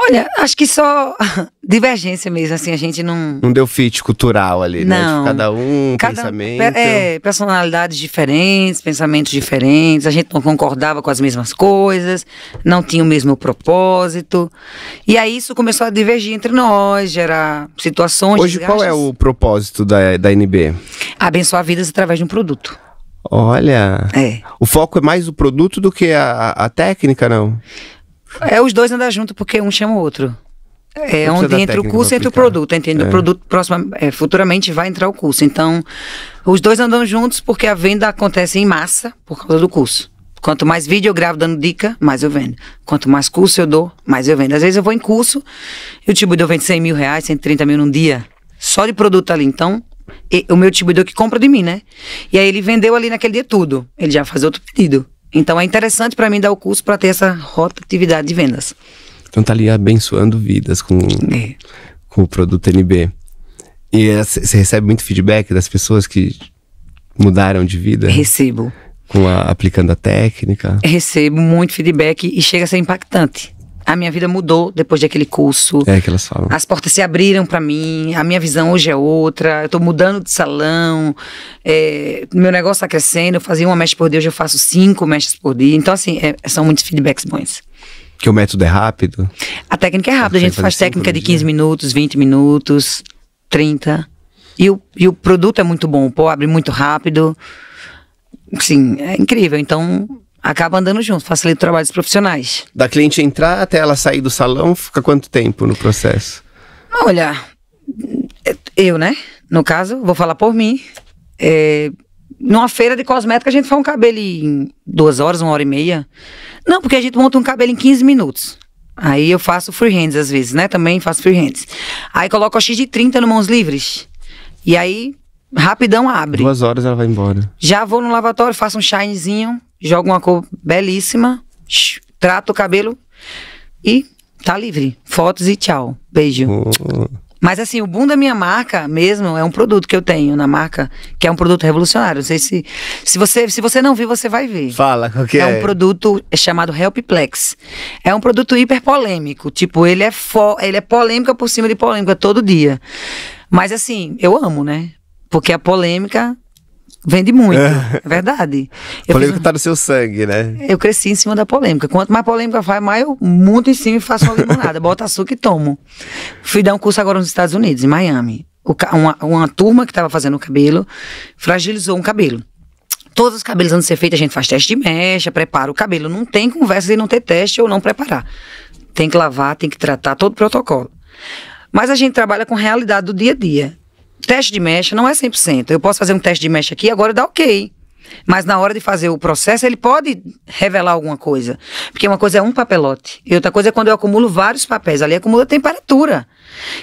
Olha, acho que só <laughs> divergência mesmo, assim, a gente não. Não deu fit cultural ali, não. né? De cada um, cada, pensamento. É, personalidades diferentes, pensamentos diferentes, a gente não concordava com as mesmas coisas, não tinha o mesmo propósito. E aí isso começou a divergir entre nós, gerar situações. Hoje, qual é o propósito da, da NB? Abençoar vidas através de um produto. Olha. É. O foco é mais o produto do que a, a técnica, não? É, os dois andam junto porque um chama o outro. É, é onde entra o curso, entra o produto, entende? É. O produto próximo, é, futuramente vai entrar o curso. Então, os dois andam juntos porque a venda acontece em massa por causa do curso. Quanto mais vídeo eu gravo dando dica, mais eu vendo. Quanto mais curso eu dou, mais eu vendo. Às vezes eu vou em curso e o Tibudô vende 100 mil reais, 130 mil num dia, só de produto ali. Então, e, o meu Tibudô que compra de mim, né? E aí ele vendeu ali naquele dia tudo. Ele já faz outro pedido. Então é interessante para mim dar o curso para ter essa rotatividade de vendas. Então tá ali abençoando vidas com, é. com o produto NB. E é, você recebe muito feedback das pessoas que mudaram de vida? Recebo. Com a, aplicando a técnica? Recebo muito feedback e chega a ser impactante a minha vida mudou depois daquele curso. É que elas falam. As portas se abriram para mim, a minha visão hoje é outra, eu tô mudando de salão, é, meu negócio tá crescendo, eu fazia uma mecha por dia, hoje eu faço cinco mechas por dia. Então, assim, é, são muitos feedbacks bons. Que o método é rápido? A técnica é rápida, a gente faz técnica de 15 minutos, 20 minutos, 30. E o, e o produto é muito bom, o pó abre muito rápido. Sim, é incrível. Então, acaba andando junto, facilita o trabalho dos profissionais. Da cliente entrar até ela sair do salão, fica quanto tempo no processo? Olha, eu, né? No caso, vou falar por mim. É, numa feira de cosmética, a gente faz um cabelo em duas horas, uma hora e meia. Não, porque a gente monta um cabelo em 15 minutos. Aí eu faço freehands às vezes, né? Também faço freehands. Aí coloco o X de 30 no mãos livres. E aí, rapidão abre. Duas horas ela vai embora. Já vou no lavatório, faço um shinezinho, joga uma cor belíssima, trata o cabelo e tá livre. Fotos e tchau. Beijo. Mas assim, o boom da minha marca mesmo é um produto que eu tenho na marca, que é um produto revolucionário. Não sei se, se, você, se você não viu, você vai ver. Fala, o que é? É? é um produto chamado Helpplex. É um produto hiper polêmico. Tipo, ele é, fo ele é polêmica por cima de polêmica é todo dia. Mas assim, eu amo, né? Porque a polêmica Vende muito, é. é verdade. Eu polêmica está no seu sangue, né? Eu cresci em cima da polêmica. Quanto mais polêmica faz, mais eu monto em cima e faço uma limonada. boto açúcar e tomo. Fui dar um curso agora nos Estados Unidos, em Miami. Ca... Uma, uma, turma que estava fazendo o cabelo fragilizou um cabelo. Todos os cabelos antes de ser feito, a gente faz teste de mecha, prepara o cabelo. Não tem conversa de não ter teste ou não preparar. Tem que lavar, tem que tratar, todo o protocolo. Mas a gente trabalha com realidade do dia a dia. Teste de mecha não é 100%. Eu posso fazer um teste de mecha aqui agora dá ok. Mas na hora de fazer o processo, ele pode revelar alguma coisa. Porque uma coisa é um papelote. E outra coisa é quando eu acumulo vários papéis. Ali acumula temperatura.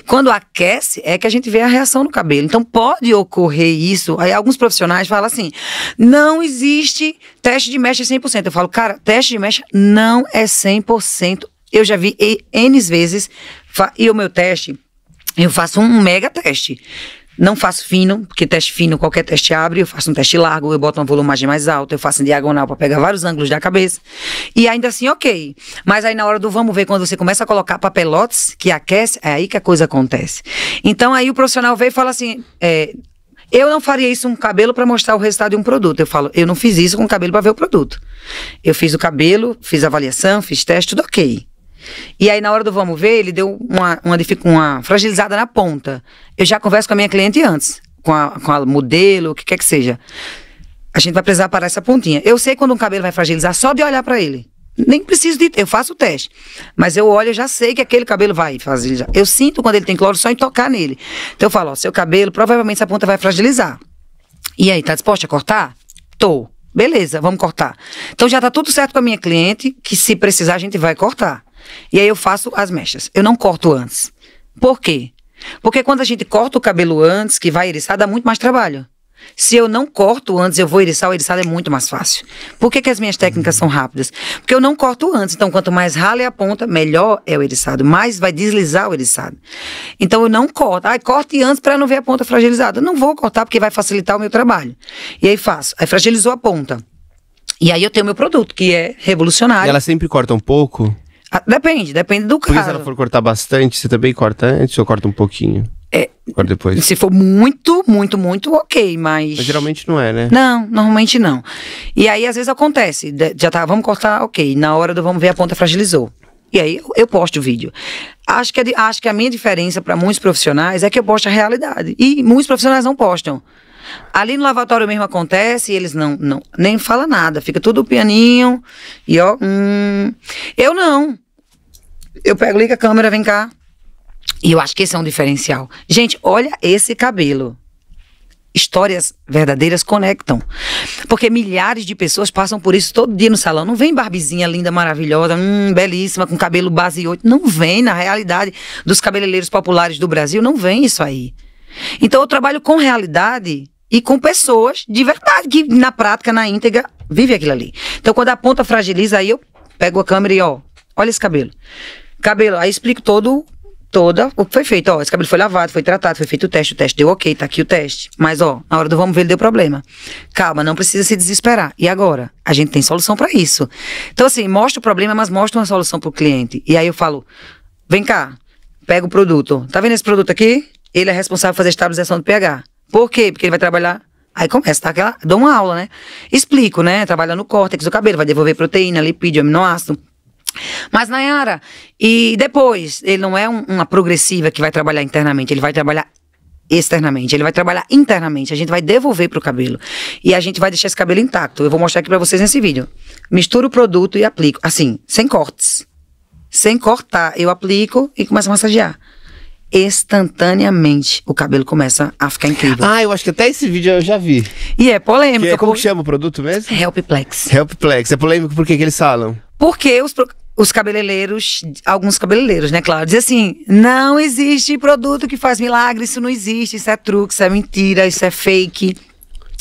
Quando aquece, é que a gente vê a reação no cabelo. Então pode ocorrer isso. Aí alguns profissionais falam assim: não existe teste de mecha 100%. Eu falo, cara, teste de mecha não é 100%. Eu já vi N vezes. E o meu teste, eu faço um mega teste. Não faço fino, porque teste fino, qualquer teste abre, eu faço um teste largo, eu boto uma volumagem mais alta, eu faço em diagonal para pegar vários ângulos da cabeça. E ainda assim, ok. Mas aí na hora do vamos ver, quando você começa a colocar papelotes que aquece, é aí que a coisa acontece. Então aí o profissional veio e fala assim: é, eu não faria isso um cabelo para mostrar o resultado de um produto. Eu falo, eu não fiz isso com o cabelo para ver o produto. Eu fiz o cabelo, fiz avaliação, fiz teste, tudo ok. E aí, na hora do vamos ver, ele deu uma, uma, uma fragilizada na ponta. Eu já converso com a minha cliente antes, com a, com a modelo, o que quer que seja. A gente vai precisar parar essa pontinha. Eu sei quando um cabelo vai fragilizar só de olhar para ele. Nem preciso de. Eu faço o teste. Mas eu olho, eu já sei que aquele cabelo vai fragilizar. Eu sinto quando ele tem cloro só em tocar nele. Então eu falo: ó, seu cabelo, provavelmente essa ponta vai fragilizar. E aí, tá disposta a cortar? Tô. Beleza, vamos cortar. Então já tá tudo certo com a minha cliente, que se precisar a gente vai cortar. E aí eu faço as mechas. Eu não corto antes. Por quê? Porque quando a gente corta o cabelo antes, que vai eriçar, dá muito mais trabalho. Se eu não corto antes, eu vou eriçar, o eriçado é muito mais fácil. Por que, que as minhas técnicas são rápidas? Porque eu não corto antes. Então, quanto mais rala é a ponta, melhor é o eriçado, mais vai deslizar o eriçado. Então, eu não corto. Ai, corte antes para não ver a ponta fragilizada. não vou cortar porque vai facilitar o meu trabalho. E aí faço. Aí fragilizou a ponta. E aí eu tenho meu produto, que é revolucionário. E ela sempre corta um pouco? Ah, depende, depende do caso. se ela for cortar bastante, você também corta antes ou corta um pouquinho? É, corta depois? Se for muito, muito, muito, ok, mas... mas... geralmente não é, né? Não, normalmente não. E aí às vezes acontece, já tá, vamos cortar, ok. Na hora do vamos ver, a ponta fragilizou. E aí eu posto o vídeo. Acho que, é acho que a minha diferença para muitos profissionais é que eu posto a realidade. E muitos profissionais não postam. Ali no lavatório mesmo acontece e eles não, não nem fala nada, fica tudo pianinho e ó. Hum. Eu não eu pego, liga a câmera, vem cá. E eu acho que esse é um diferencial. Gente, olha esse cabelo. Histórias verdadeiras conectam. Porque milhares de pessoas passam por isso todo dia no salão. Não vem barbizinha linda, maravilhosa, hum, belíssima, com cabelo base 8. Não vem, na realidade dos cabeleireiros populares do Brasil, não vem isso aí. Então eu trabalho com realidade e com pessoas de verdade, que na prática, na íntegra, vive aquilo ali. Então quando a ponta fragiliza, aí eu pego a câmera e ó, olha esse cabelo. Cabelo, aí explico todo toda o que foi feito. Ó, esse cabelo foi lavado, foi tratado, foi feito o teste, o teste deu ok, tá aqui o teste. Mas, ó, na hora do vamos ver, ele deu problema. Calma, não precisa se desesperar. E agora? A gente tem solução para isso. Então, assim, mostra o problema, mas mostra uma solução pro cliente. E aí eu falo: vem cá, pega o produto. Tá vendo esse produto aqui? Ele é responsável por fazer a estabilização do pH. Por quê? Porque ele vai trabalhar Aí começa, tá? Aquela, dou uma aula, né? Explico, né? Trabalha no córtex do cabelo, vai devolver proteína, lipídio, aminoácido. Mas, Nayara, e depois, ele não é um, uma progressiva que vai trabalhar internamente, ele vai trabalhar externamente, ele vai trabalhar internamente, a gente vai devolver pro cabelo e a gente vai deixar esse cabelo intacto. Eu vou mostrar aqui para vocês nesse vídeo. Misturo o produto e aplico, assim, sem cortes. Sem cortar, eu aplico e começo a massagear instantaneamente o cabelo começa a ficar incrível. Ah, eu acho que até esse vídeo eu já vi. E é polêmico. É, como por... chama o produto mesmo? Helpplex. Helpplex. É polêmico por que, eles falam? Porque os os cabeleireiros, alguns cabeleireiros, né, claro, dizem assim: não existe produto que faz milagre, isso não existe, isso é truque, isso é mentira, isso é fake.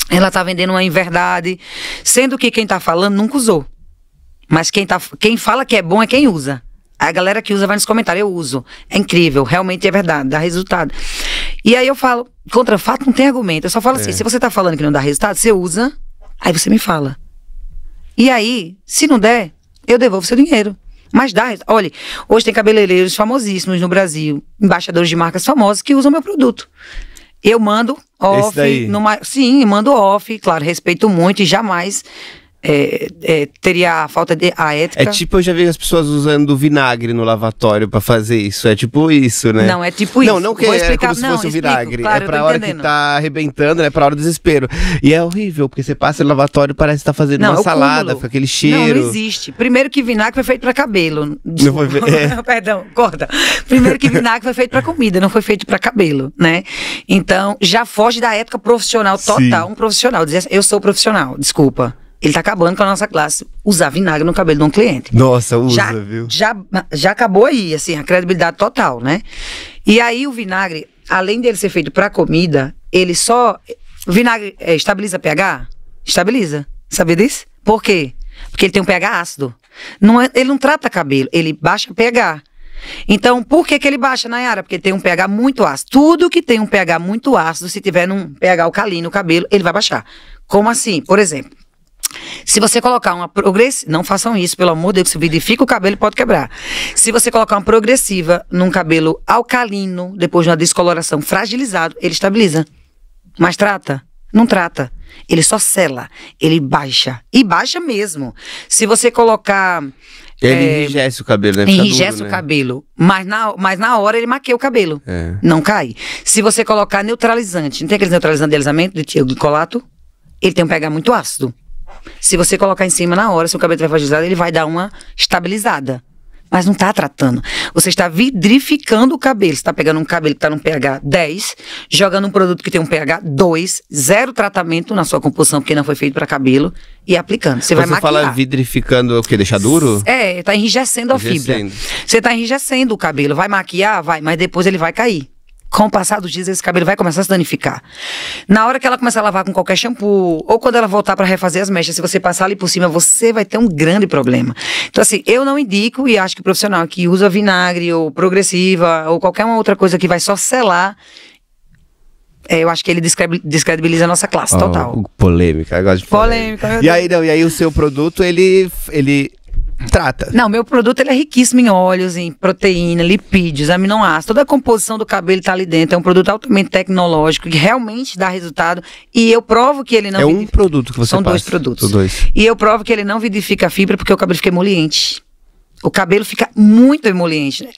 Ela tá vendendo uma inverdade. Sendo que quem tá falando nunca usou. Mas quem, tá, quem fala que é bom é quem usa. A galera que usa vai nos comentários, eu uso. É incrível, realmente é verdade, dá resultado. E aí eu falo, contra fato não tem argumento. Eu só falo assim, é. assim, se você tá falando que não dá resultado, você usa, aí você me fala. E aí, se não der, eu devolvo seu dinheiro. Mas dá. Olha, hoje tem cabeleireiros famosíssimos no Brasil, embaixadores de marcas famosas que usam meu produto. Eu mando off. Numa, sim, mando off. Claro, respeito muito e jamais é, é, teria a falta de a ética. É tipo, eu já vi as pessoas usando vinagre no lavatório para fazer isso. É tipo isso, né? Não, é tipo isso. Não, não que Vou é explicar, é como se não, fosse explico, vinagre. Claro, é pra hora entendendo. que tá arrebentando, é né? Pra hora do desespero. E é horrível, porque você passa no lavatório e parece que tá fazendo não, uma salada, com aquele cheiro. Não, não existe. Primeiro que vinagre foi feito para cabelo. Não foi fe... é. <laughs> Perdão, corta. Primeiro que vinagre foi feito para comida, não foi feito para cabelo, né? Então, já foge da ética profissional total. Sim. Um profissional. Assim, eu sou profissional, desculpa. Ele tá acabando com a nossa classe. Usar vinagre no cabelo de um cliente. Nossa, usa, já, viu? Já, já acabou aí, assim, a credibilidade total, né? E aí o vinagre, além dele ser feito para comida, ele só. Vinagre é, estabiliza pH? Estabiliza. Sabia disso? Por quê? Porque ele tem um pH ácido. Não é, ele não trata cabelo, ele baixa pH. Então, por que, que ele baixa, Nayara? Porque tem um pH muito ácido. Tudo que tem um pH muito ácido, se tiver num pH alcalino no cabelo, ele vai baixar. Como assim? Por exemplo, se você colocar uma progressiva, não façam isso, pelo amor de Deus, se vidifica o cabelo pode quebrar. Se você colocar uma progressiva num cabelo alcalino, depois de uma descoloração fragilizado, ele estabiliza. Mas trata? Não trata. Ele só sela, ele baixa. E baixa mesmo. Se você colocar ele é, enrijece o cabelo, né? enrijece duro, o né? cabelo. Mas na, mas na hora ele maqueia o cabelo. É. Não cai. Se você colocar neutralizante, não tem aqueles neutralizantes de alisamento de tioglicolato? Ele tem um pH muito ácido. Se você colocar em cima na hora, seu cabelo estiver fragilizado, ele vai dar uma estabilizada. Mas não está tratando. Você está vidrificando o cabelo. Você está pegando um cabelo que está num pH 10, jogando um produto que tem um pH 2, zero tratamento na sua composição, porque não foi feito para cabelo, e aplicando. Você, você vai maquiar. Você fala vidrificando o que? Deixar duro? É, está enrijecendo a enrijecendo. fibra. Você está enrijecendo o cabelo. Vai maquiar? Vai, mas depois ele vai cair com o passar dos dias, esse cabelo vai começar a se danificar. Na hora que ela começar a lavar com qualquer shampoo, ou quando ela voltar para refazer as mechas, se você passar ali por cima, você vai ter um grande problema. Então, assim, eu não indico e acho que o profissional que usa vinagre ou progressiva ou qualquer uma outra coisa que vai só selar. É, eu acho que ele descredibiliza a nossa classe, oh, total. Polêmica, eu gosto de polêmica. polêmica e aí, não, e aí o seu produto, ele, ele Trata. Não, meu produto ele é riquíssimo em óleos, em proteína, lipídios, aminoácidos. Toda a composição do cabelo está ali dentro. É um produto altamente tecnológico que realmente dá resultado. E eu provo que ele não. É um vidifica. produto que você São passa. dois produtos. Dois. E eu provo que ele não vivifica a fibra porque o cabelo fica emoliente. O cabelo fica muito emoliente. Né?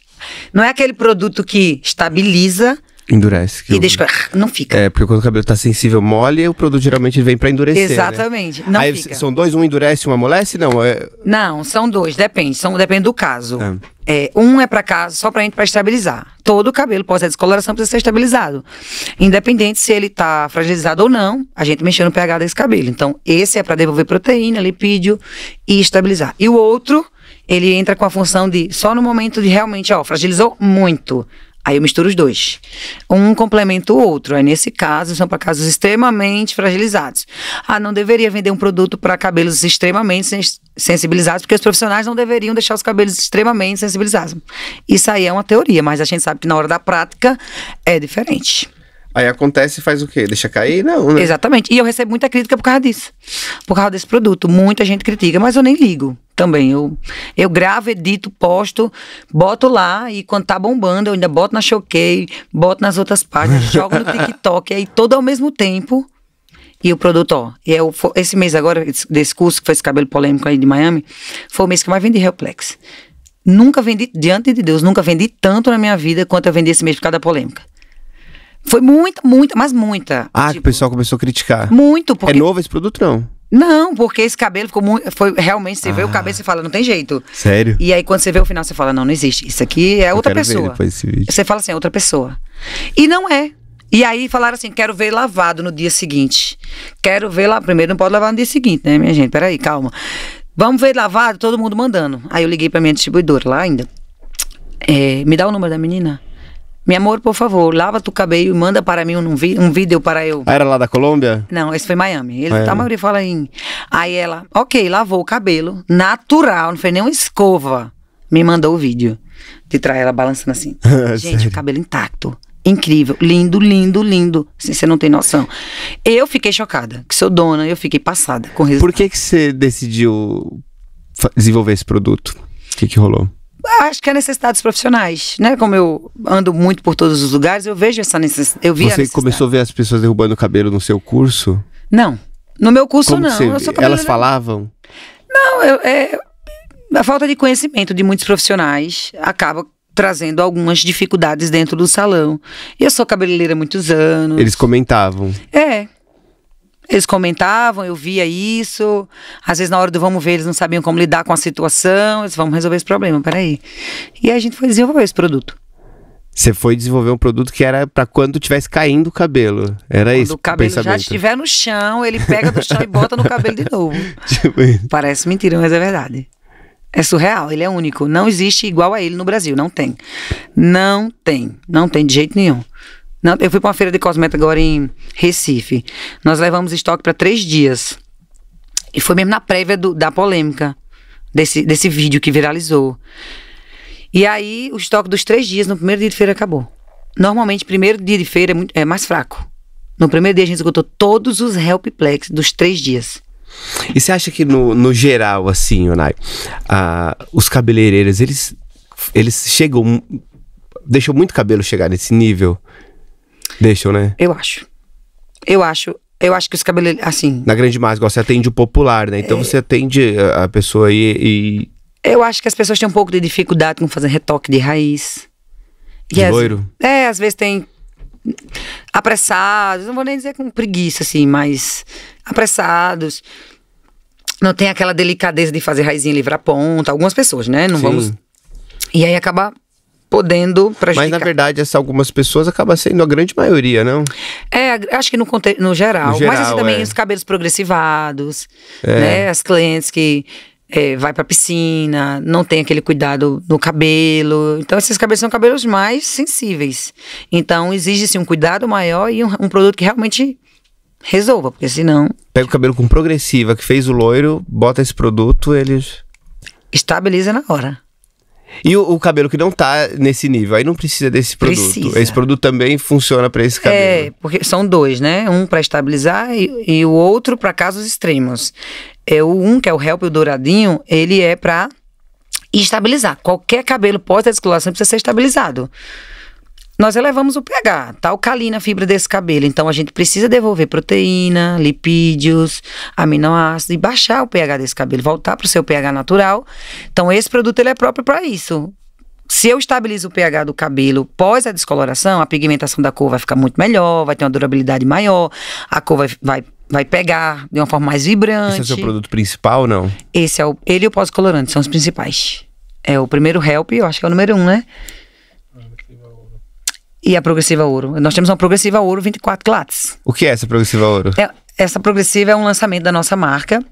Não é aquele produto que estabiliza, Endurece. e eu... deixa. Não fica. É, porque quando o cabelo tá sensível, molha, o produto geralmente vem para endurecer. Né? Exatamente. Né? Não Aí fica. São dois, um endurece, um amolece? Não. É... Não, são dois, depende. São, depende do caso. É. é um é para casa, só pra gente pra estabilizar. Todo o cabelo pós a descoloração precisa ser estabilizado. Independente se ele tá fragilizado ou não, a gente mexeu no pH desse cabelo. Então, esse é para devolver proteína, lipídio e estabilizar. E o outro ele entra com a função de só no momento de realmente, ó, fragilizou muito. Aí eu misturo os dois. Um complementa o outro. Aí nesse caso, são para casos extremamente fragilizados. Ah, não deveria vender um produto para cabelos extremamente sens sensibilizados, porque os profissionais não deveriam deixar os cabelos extremamente sensibilizados. Isso aí é uma teoria, mas a gente sabe que na hora da prática é diferente. Aí acontece e faz o quê? Deixa cair? Não, né? Exatamente. E eu recebo muita crítica por causa disso. Por causa desse produto. Muita gente critica, mas eu nem ligo também. Eu, eu gravo, edito, posto, boto lá e quando tá bombando, eu ainda boto na Choquei, boto nas outras páginas, <laughs> jogo no TikTok, aí todo ao mesmo tempo. E o produto, ó, eu, é esse mês agora, desse curso que foi esse cabelo polêmico aí de Miami, foi o mês que mais vendi Reoplex. Nunca vendi, diante de Deus, nunca vendi tanto na minha vida quanto eu vendi esse mês por causa da polêmica. Foi muita, muita, mas muita. Ah, tipo, o pessoal começou a criticar. Muito, porque. É novo esse produto, não? Não, porque esse cabelo ficou muito. Foi, realmente, você ah. vê o ah. cabelo e fala, não tem jeito. Sério? E aí, quando você vê o final, você fala, não, não existe. Isso aqui é outra pessoa. ver esse vídeo? Você fala assim, é outra pessoa. E não é. E aí falaram assim: quero ver lavado no dia seguinte. Quero ver lá. Primeiro não pode lavar no dia seguinte, né, minha gente? Peraí, calma. Vamos ver lavado, todo mundo mandando. Aí eu liguei pra minha distribuidora lá ainda. É, me dá o número da menina? Meu amor, por favor, lava tu cabelo e manda para mim um, um vídeo para eu. Ah, era lá da Colômbia? Não, esse foi Miami. Ele, Miami. A maioria fala em. Aí ela, ok, lavou o cabelo, natural, não foi nem uma escova. Me mandou o vídeo. De trás ela balançando assim. <laughs> É Gente, o cabelo intacto incrível, lindo, lindo, lindo. Assim, você não tem noção. Eu fiquei chocada, que sou dona, eu fiquei passada com o resultado. Por que que você decidiu desenvolver esse produto? O que que rolou? acho que é necessidade dos profissionais, né? Como eu ando muito por todos os lugares, eu vejo essa necessidade. Eu vi Você começou a ver as pessoas derrubando o cabelo no seu curso? Não. No meu curso, Como não. Elas falavam? Não, eu, é, a falta de conhecimento de muitos profissionais acaba trazendo algumas dificuldades dentro do salão. E eu sou cabeleireira há muitos anos. Eles comentavam. É, eles comentavam, eu via isso. Às vezes, na hora do vamos ver, eles não sabiam como lidar com a situação. Eles vamos resolver esse problema, peraí. E a gente foi desenvolver esse produto. Você foi desenvolver um produto que era para quando tivesse caindo o cabelo. Era quando isso. Quando o cabelo pensamento. já estiver no chão, ele pega do chão e bota no cabelo de novo. <laughs> Tipo Parece mentira, mas é verdade. É surreal, ele é único. Não existe igual a ele no Brasil, não tem. Não tem, não tem de jeito nenhum. Não, eu fui para uma feira de cosmética agora em Recife. Nós levamos estoque para três dias. E foi mesmo na prévia do, da polêmica desse, desse vídeo que viralizou. E aí, o estoque dos três dias, no primeiro dia de feira, acabou. Normalmente, primeiro dia de feira é, muito, é mais fraco. No primeiro dia, a gente esgotou todos os helpplex dos três dias. E você acha que, no, no geral, assim, Onai, uh, os cabeleireiros, eles, eles chegam. deixou muito cabelo chegar nesse nível Deixam, né? Eu acho. Eu acho. Eu acho que os cabeleireiros, assim... Na grande massa, você atende o popular, né? Então é... você atende a pessoa e, e... Eu acho que as pessoas têm um pouco de dificuldade com fazer retoque de raiz. E as... É, às vezes tem apressados, não vou nem dizer com preguiça, assim, mas apressados. Não tem aquela delicadeza de fazer raizinha livrar ponta, algumas pessoas, né? Não Sim. vamos. E aí acaba podendo prejudicar. Mas na verdade, essa algumas pessoas acaba sendo a grande maioria, não? É, acho que no, no, geral. no geral. Mas assim, também é. os cabelos progressivados, é. né? As clientes que é, vai pra piscina, não tem aquele cuidado no cabelo. Então, esses cabelos são cabelos mais sensíveis. Então, exige-se um cuidado maior e um, um produto que realmente resolva, porque senão. Pega o cabelo com progressiva, que fez o loiro, bota esse produto, eles. Estabiliza na hora. E o, o, cabelo que não tá nesse nível, aí não precisa desse produto. Precisa. Esse produto também funciona para esse cabelo. É, porque são dois, né? Um para estabilizar e, e, o outro para casos extremos. É o um que é o help o douradinho, ele é para estabilizar. Qualquer cabelo pós descoloração precisa ser estabilizado nós elevamos o pH, tá alcalina a fibra desse cabelo. Então a gente precisa devolver proteína, lipídios, aminoácidos e baixar o pH desse cabelo, voltar para o seu pH natural. Então esse produto ele é próprio para isso. Se eu estabilizo o pH do cabelo pós a descoloração, a pigmentação da cor vai ficar muito melhor, vai ter uma durabilidade maior, a cor vai, vai vai pegar de uma forma mais vibrante. Esse é o seu produto principal ou não? Esse é o. Ele e o pós-colorante são os principais. É o primeiro help, eu acho que é o número um, né? e a progressiva ouro. Nós temos uma progressiva ouro 24 quilates. O que é essa progressiva ouro? É, essa progressiva é um lançamento da nossa marca.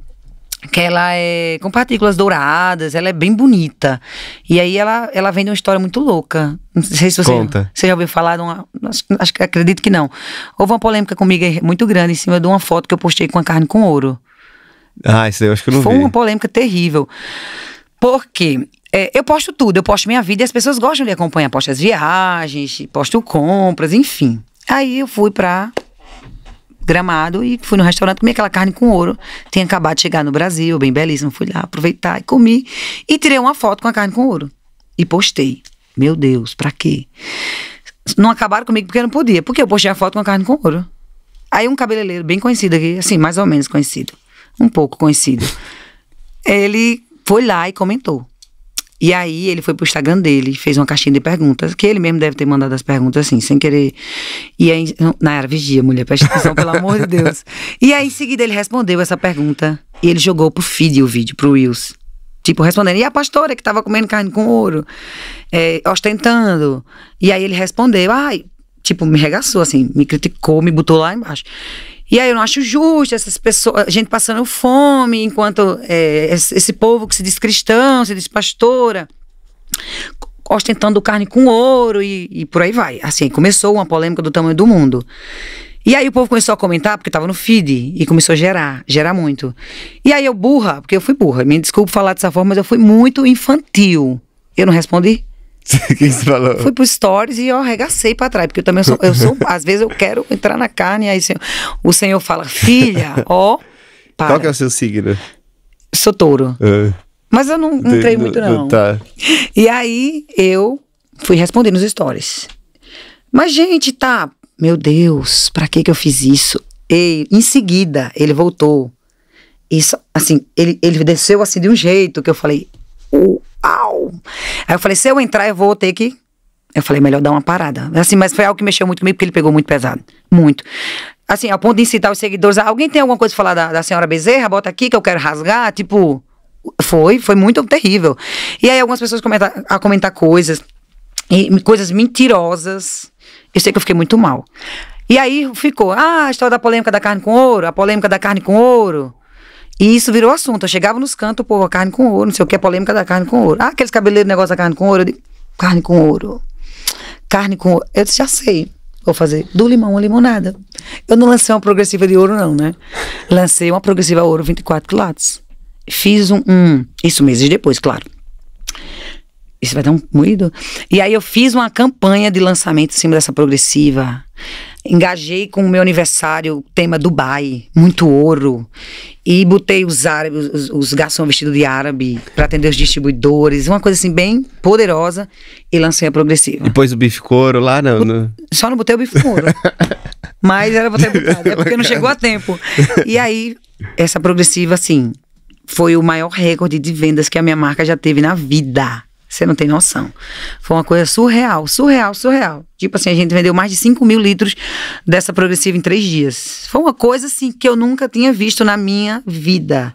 Que ela é com partículas douradas, ela é bem bonita. E aí ela, ela vem de uma história muito louca. Não sei se você, Conta. você já ouviu falar, uma, acho, acho, acredito que não. Houve uma polêmica comigo muito grande em cima de uma foto que eu postei com a carne com ouro. Ah, isso daí eu acho que eu não Foi vi. Foi uma polêmica terrível. Porque é, eu posto tudo, eu posto minha vida e as pessoas gostam de acompanhar. Posto as viagens, posto compras, enfim. Aí eu fui pra Gramado e fui no restaurante, comi aquela carne com ouro. Tinha acabado de chegar no Brasil, bem belíssimo. Fui lá aproveitar e comi. E tirei uma foto com a carne com ouro. E postei. Meu Deus, pra quê? Não acabaram comigo porque eu não podia. Porque eu postei a foto com a carne com ouro. Aí um cabeleireiro bem conhecido aqui, assim, mais ou menos conhecido. Um pouco conhecido. Ele foi lá e comentou. E aí ele foi pro Instagram dele, fez uma caixinha de perguntas, que ele mesmo deve ter mandado as perguntas assim, sem querer. E aí, na era vigia, mulher, presta atenção, pelo amor de Deus. <laughs> E aí, em seguida, ele respondeu essa pergunta. E ele jogou pro feed o vídeo, pro Wills Tipo, respondendo, e a pastora que tava comendo carne com ouro, é, ostentando. E aí ele respondeu, ai, tipo, me regaçou, assim, me criticou, me botou lá embaixo. E aí eu não acho justo essas pessoas, a gente passando fome, enquanto é, esse povo que se diz cristão, se diz pastora, ostentando carne com ouro e, e por aí vai. Assim, começou uma polêmica do tamanho do mundo. E aí o povo começou a comentar, porque estava no feed, e começou a gerar, gerar muito. E aí eu burra, porque eu fui burra, me desculpe falar dessa forma, mas eu fui muito infantil. Eu não respondi? <laughs> que você falou? Fui pro Stories e eu arregacei pra trás, porque eu também sou, eu sou, <laughs> às vezes eu quero entrar na carne, e aí o Senhor fala, filha, ó, para. Qual que é o seu signo? Sou touro. É. Mas eu não, entrei creio muito, não. não tá. E aí eu fui responder nos stories. Mas, gente, tá. Meu Deus, pra que que eu fiz isso? E em seguida, ele voltou. Isso, assim, ele, ele desceu assim de um jeito que eu falei, uau! Aí eu falei, se eu entrar, eu vou ter que. Eu falei, melhor dar uma parada. Assim, mas foi algo que mexeu muito comigo, porque ele pegou muito pesado. Muito. Assim, ao ponto de incitar os seguidores. Alguém tem alguma coisa pra falar da, da senhora Bezerra? Bota aqui que eu quero rasgar. Tipo, foi, foi muito terrível. E aí algumas pessoas comentaram, a comentar coisas, e, coisas mentirosas. Eu sei que eu fiquei muito mal. E aí ficou, ah, a história da polêmica da carne com ouro, a polêmica da carne com ouro. E isso virou assunto. Eu chegava nos cantos, povo, a carne com ouro, não sei o que, a polêmica da carne com ouro. Ah, aqueles cabeleiros, negócio da carne com ouro. Eu digo, carne com ouro. Carne com ouro. Eu disse, já sei. Vou fazer do limão a limonada. Eu não lancei uma progressiva de ouro, não, né? Lancei uma progressiva ouro 24 quilates. Fiz um, um. Isso meses depois, claro. Isso vai dar um moído? E aí eu fiz uma campanha de lançamento em cima dessa progressiva. Engajei com o meu aniversário, tema Dubai, muito ouro. E botei os árabes, os, os garçons vestidos de árabe para atender os distribuidores. Uma coisa assim bem poderosa. E lancei a progressiva. E pôs o bife couro lá, não? Só não botei o bife couro. <laughs> Mas era pra ter <laughs> é porque não chegou a tempo. E aí, essa progressiva, assim, foi o maior recorde de vendas que a minha marca já teve na vida. Você não tem noção. Foi uma coisa surreal, surreal, surreal. Tipo assim, a gente vendeu mais de 5 mil litros dessa progressiva em três dias. Foi uma coisa assim que eu nunca tinha visto na minha vida.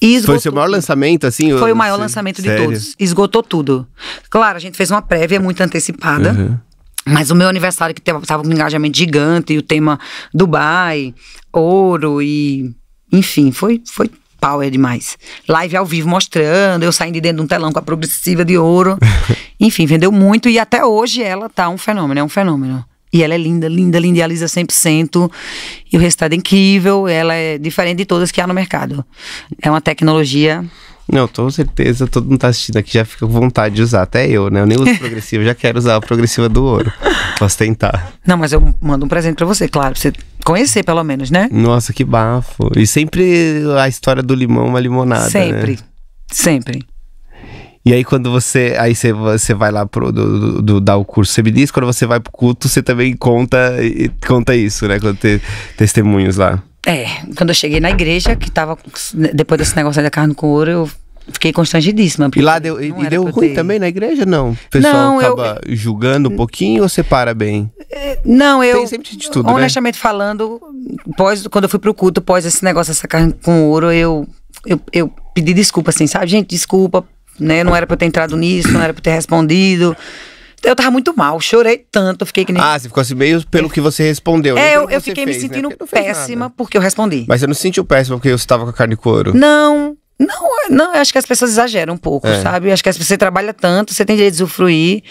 Esgotou foi o seu maior tudo. lançamento, assim? Foi o maior sei. lançamento de Sério? todos. Esgotou tudo. Claro, a gente fez uma prévia muito antecipada. Uhum. Mas o meu aniversário, que estava com um engajamento gigante, e o tema Dubai, ouro e. Enfim, foi, foi é demais. Live ao vivo mostrando, eu saindo de dentro de um telão com a progressiva de ouro. <laughs> Enfim, vendeu muito e até hoje ela tá um fenômeno, é um fenômeno. E ela é linda, linda, linda, 100%. E o resultado é incrível, ela é diferente de todas que há no mercado. É uma tecnologia não, com certeza todo mundo tá assistindo aqui já fica com vontade de usar, até eu, né? Eu nem uso <laughs> progressiva, já quero usar a progressiva do ouro. Posso tentar. Não, mas eu mando um presente para você, claro, pra você conhecer pelo menos, né? Nossa, que bafo. E sempre a história do limão, uma limonada. Né? Sempre, né? sempre. E aí quando você. Aí você, você vai lá pro, do, do, do, dar o curso, você me diz, quando você vai pro culto, você também conta, conta isso, né? Quando tem testemunhos lá. É, quando eu cheguei na igreja, que tava né, depois desse negócio da carne com ouro, eu fiquei constrangidíssima. E lá deu, e deu ruim ter... também na igreja, não? O pessoal não, acaba eu... julgando um pouquinho ou separa bem? É, não, eu. Tem sempre de tudo, né? honestamente né? falando, pós, quando eu fui pro culto, pós esse negócio, essa carne com ouro, eu, eu, eu pedi desculpa, assim, sabe? Gente, desculpa, né? Não era pra eu ter entrado nisso, não era pra eu ter respondido eu tava muito mal, chorei tanto, fiquei que nem. Ah, você ficou assim meio pelo que você respondeu. É, eu, eu fiquei fez, me né? sentindo né? porque péssima porque eu respondi. Mas você não se sentiu péssima porque eu estava com a carne de couro? Não. Não, é, não, eu acho que as pessoas exageram um pouco, é. sabe? Eu acho que você trabalha tanto, você tem direito de usufruir.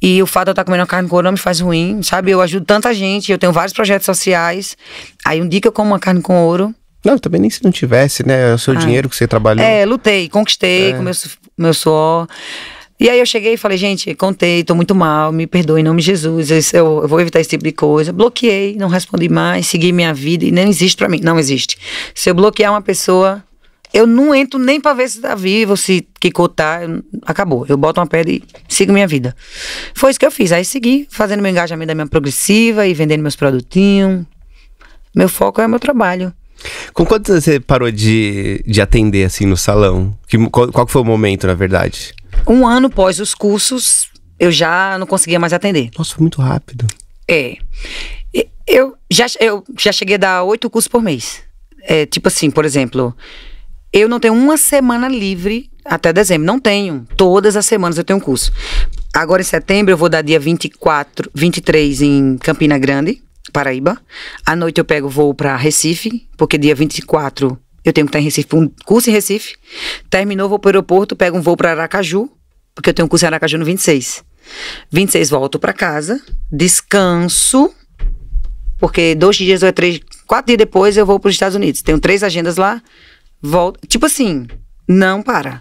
E o fato de eu estar tá comendo carne de couro não me faz ruim, sabe? Eu ajudo tanta gente, eu tenho vários projetos sociais. Aí um dia que eu como uma carne com ouro, não, também nem se não tivesse, né? É o seu ah. dinheiro que você trabalhou. É, lutei, conquistei é. com meu, meu suor. E aí eu cheguei e falei, gente, contei, tô muito mal, me perdoe em nome de Jesus, eu, eu vou evitar esse tipo de coisa. Bloqueei, não respondi mais, segui minha vida e não existe para mim, não existe. Se eu bloquear uma pessoa, eu não entro nem para ver se tá vivo, se que tá, acabou. Eu boto uma pedra e sigo minha vida. Foi isso que eu fiz. Aí segui fazendo meu engajamento da minha progressiva e vendendo meus produtinhos. Meu foco é meu trabalho. Com quantos anos você parou de, de atender assim no salão? Que, qual, qual foi o momento, na verdade? Um ano após os cursos, eu já não conseguia mais atender. Nossa, foi muito rápido. É. Eu já, eu já cheguei a dar oito cursos por mês. É, tipo assim, por exemplo, eu não tenho uma semana livre até dezembro. Não tenho. Todas as semanas eu tenho um curso. Agora em setembro eu vou dar dia 24, 23 em Campina Grande, Paraíba. À noite eu pego voo para Recife, porque dia 24 eu tenho que estar em Recife, um curso em Recife. Terminou, vou para o aeroporto, pego um voo para Aracaju, porque eu tenho um curso em Aracaju no 26. 26 volto para casa, descanso, porque dois dias ou três, quatro dias depois eu vou para os Estados Unidos. Tenho três agendas lá, volto. Tipo assim, não para.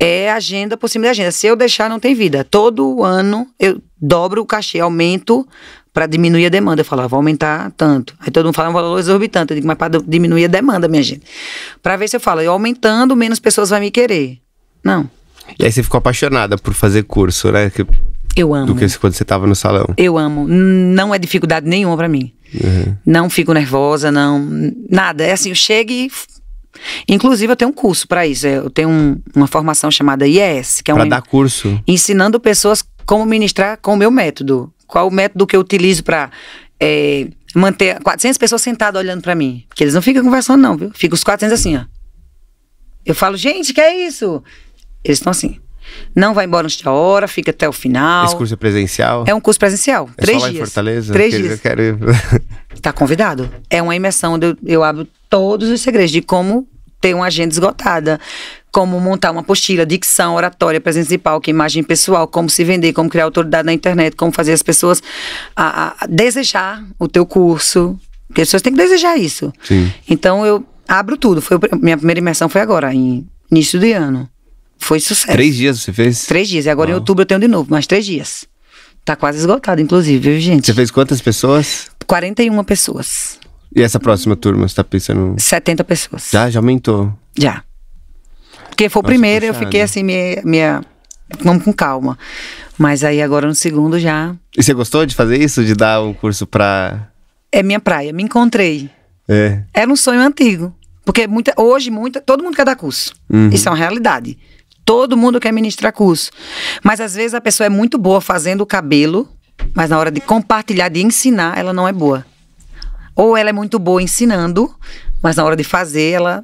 É agenda por cima da agenda. Se eu deixar, não tem vida. Todo ano eu dobro o cachê, aumento para diminuir a demanda. Eu falava, vou aumentar tanto. Aí todo mundo fala um valor exorbitante. Eu digo, mas para diminuir a demanda, minha gente. Para ver se eu falo, eu aumentando, menos pessoas vão me querer. Não. E aí você ficou apaixonada por fazer curso, né? Que, eu amo. Do que né? quando você estava no salão. Eu amo. Não é dificuldade nenhuma para mim. Uhum. Não fico nervosa, não. Nada. É assim, eu chego e Inclusive, eu tenho um curso para isso. Eu tenho um, uma formação chamada IES, que é um. Para dar curso. Ensinando pessoas como ministrar com o meu método qual o método que eu utilizo para é, manter 400 pessoas sentadas olhando para mim. Porque eles não ficam conversando, não, viu? Ficam os 400 assim, ó. Eu falo, gente, que é isso? Eles estão assim. Não vai embora antes da hora, fica até o final. Esse curso é presencial? É um curso presencial. É três só dias. Lá em Fortaleza? Três dias. Eu quero ir. tá convidado. É uma imersão onde eu, eu abro todos os segredos de como ter uma agenda esgotada. Como montar uma apostila, dicção, oratória, presença de palco, é imagem pessoal, como se vender, como criar autoridade na internet, como fazer as pessoas a, a desejar o teu curso. Porque as pessoas têm que desejar isso. Sim. Então eu abro tudo. Foi, minha primeira imersão foi agora, em início de ano. Foi sucesso. Três dias você fez? Três dias. E agora oh. em outubro eu tenho de novo, mais três dias. Tá quase esgotado, inclusive, viu, gente? Você fez quantas pessoas? 41 pessoas. E essa próxima turma, você tá pensando? 70 pessoas. Já? Já aumentou? Já. Porque foi o primeiro, eu fiquei assim, minha, minha. Vamos com calma. Mas aí agora no segundo já. E você gostou de fazer isso? De dar um curso pra. É minha praia, me encontrei. É. Era um sonho antigo. Porque muita, hoje, muita, todo mundo quer dar curso. Uhum. Isso é uma realidade. Todo mundo quer ministrar curso. Mas às vezes a pessoa é muito boa fazendo o cabelo, mas na hora de compartilhar, de ensinar, ela não é boa. Ou ela é muito boa ensinando, mas na hora de fazer ela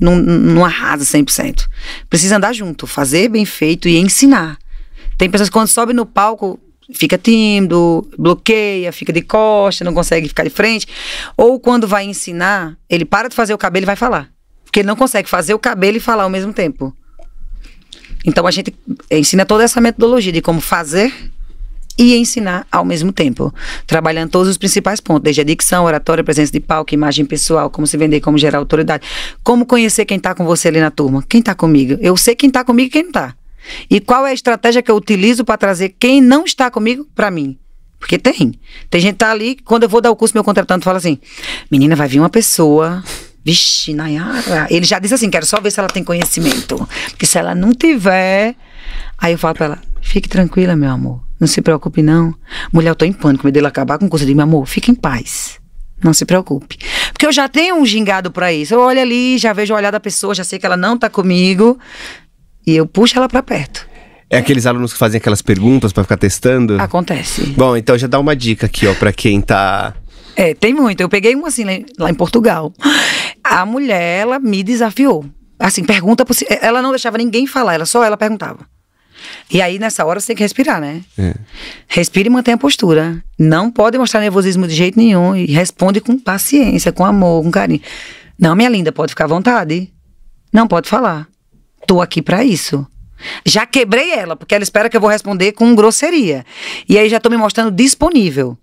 não, não arrasa 100%. Precisa andar junto, fazer bem feito e ensinar. Tem pessoas que quando sobe no palco, fica tímido, bloqueia, fica de costa, não consegue ficar de frente. Ou quando vai ensinar, ele para de fazer o cabelo e vai falar. Porque ele não consegue fazer o cabelo e falar ao mesmo tempo. Então a gente eh, ensina toda essa metodologia de como fazer e ensinar ao mesmo tempo, trabalhando todos os principais pontos, desde a dicção, oratória, presença de palco, imagem pessoal, como se vender, como gerar autoridade, como conhecer quem está com você ali na turma, quem está comigo. Eu sei quem está comigo e quem não está. E qual é a estratégia que eu utilizo para trazer quem não está comigo para mim? Porque tem. Tem gente que tá ali, quando eu vou dar o curso, meu contratante fala assim: menina, vai vir uma pessoa Vixe, Nayara. Ele já disse assim: quero só ver se ela tem conhecimento. Porque se ela não tiver. Aí eu falo para ela: fique tranquila, meu amor. Não se preocupe, não. Mulher, eu tô em pânico, me dele acabar com coisa de meu amor, fica em paz. Não se preocupe. Porque eu já tenho um gingado para isso. Eu olho ali, já vejo o olhar da pessoa, já sei que ela não tá comigo. E eu puxo ela para perto. É aqueles alunos que fazem aquelas perguntas para ficar testando? Acontece. Bom, então já dá uma dica aqui, ó, para quem tá. É, tem muito. Eu peguei um assim lá em Portugal. A mulher, ela me desafiou. Assim, pergunta. Ela não deixava ninguém falar, ela só ela perguntava. E aí, nessa hora, você tem que respirar, né? É. Respire e mantenha a postura. Não pode mostrar nervosismo de jeito nenhum. E responde com paciência, com amor, com carinho. Não, minha linda, pode ficar à vontade. Não pode falar. Tô aqui para isso. Já quebrei ela, porque ela espera que eu vou responder com grosseria. E aí já tô me mostrando disponível,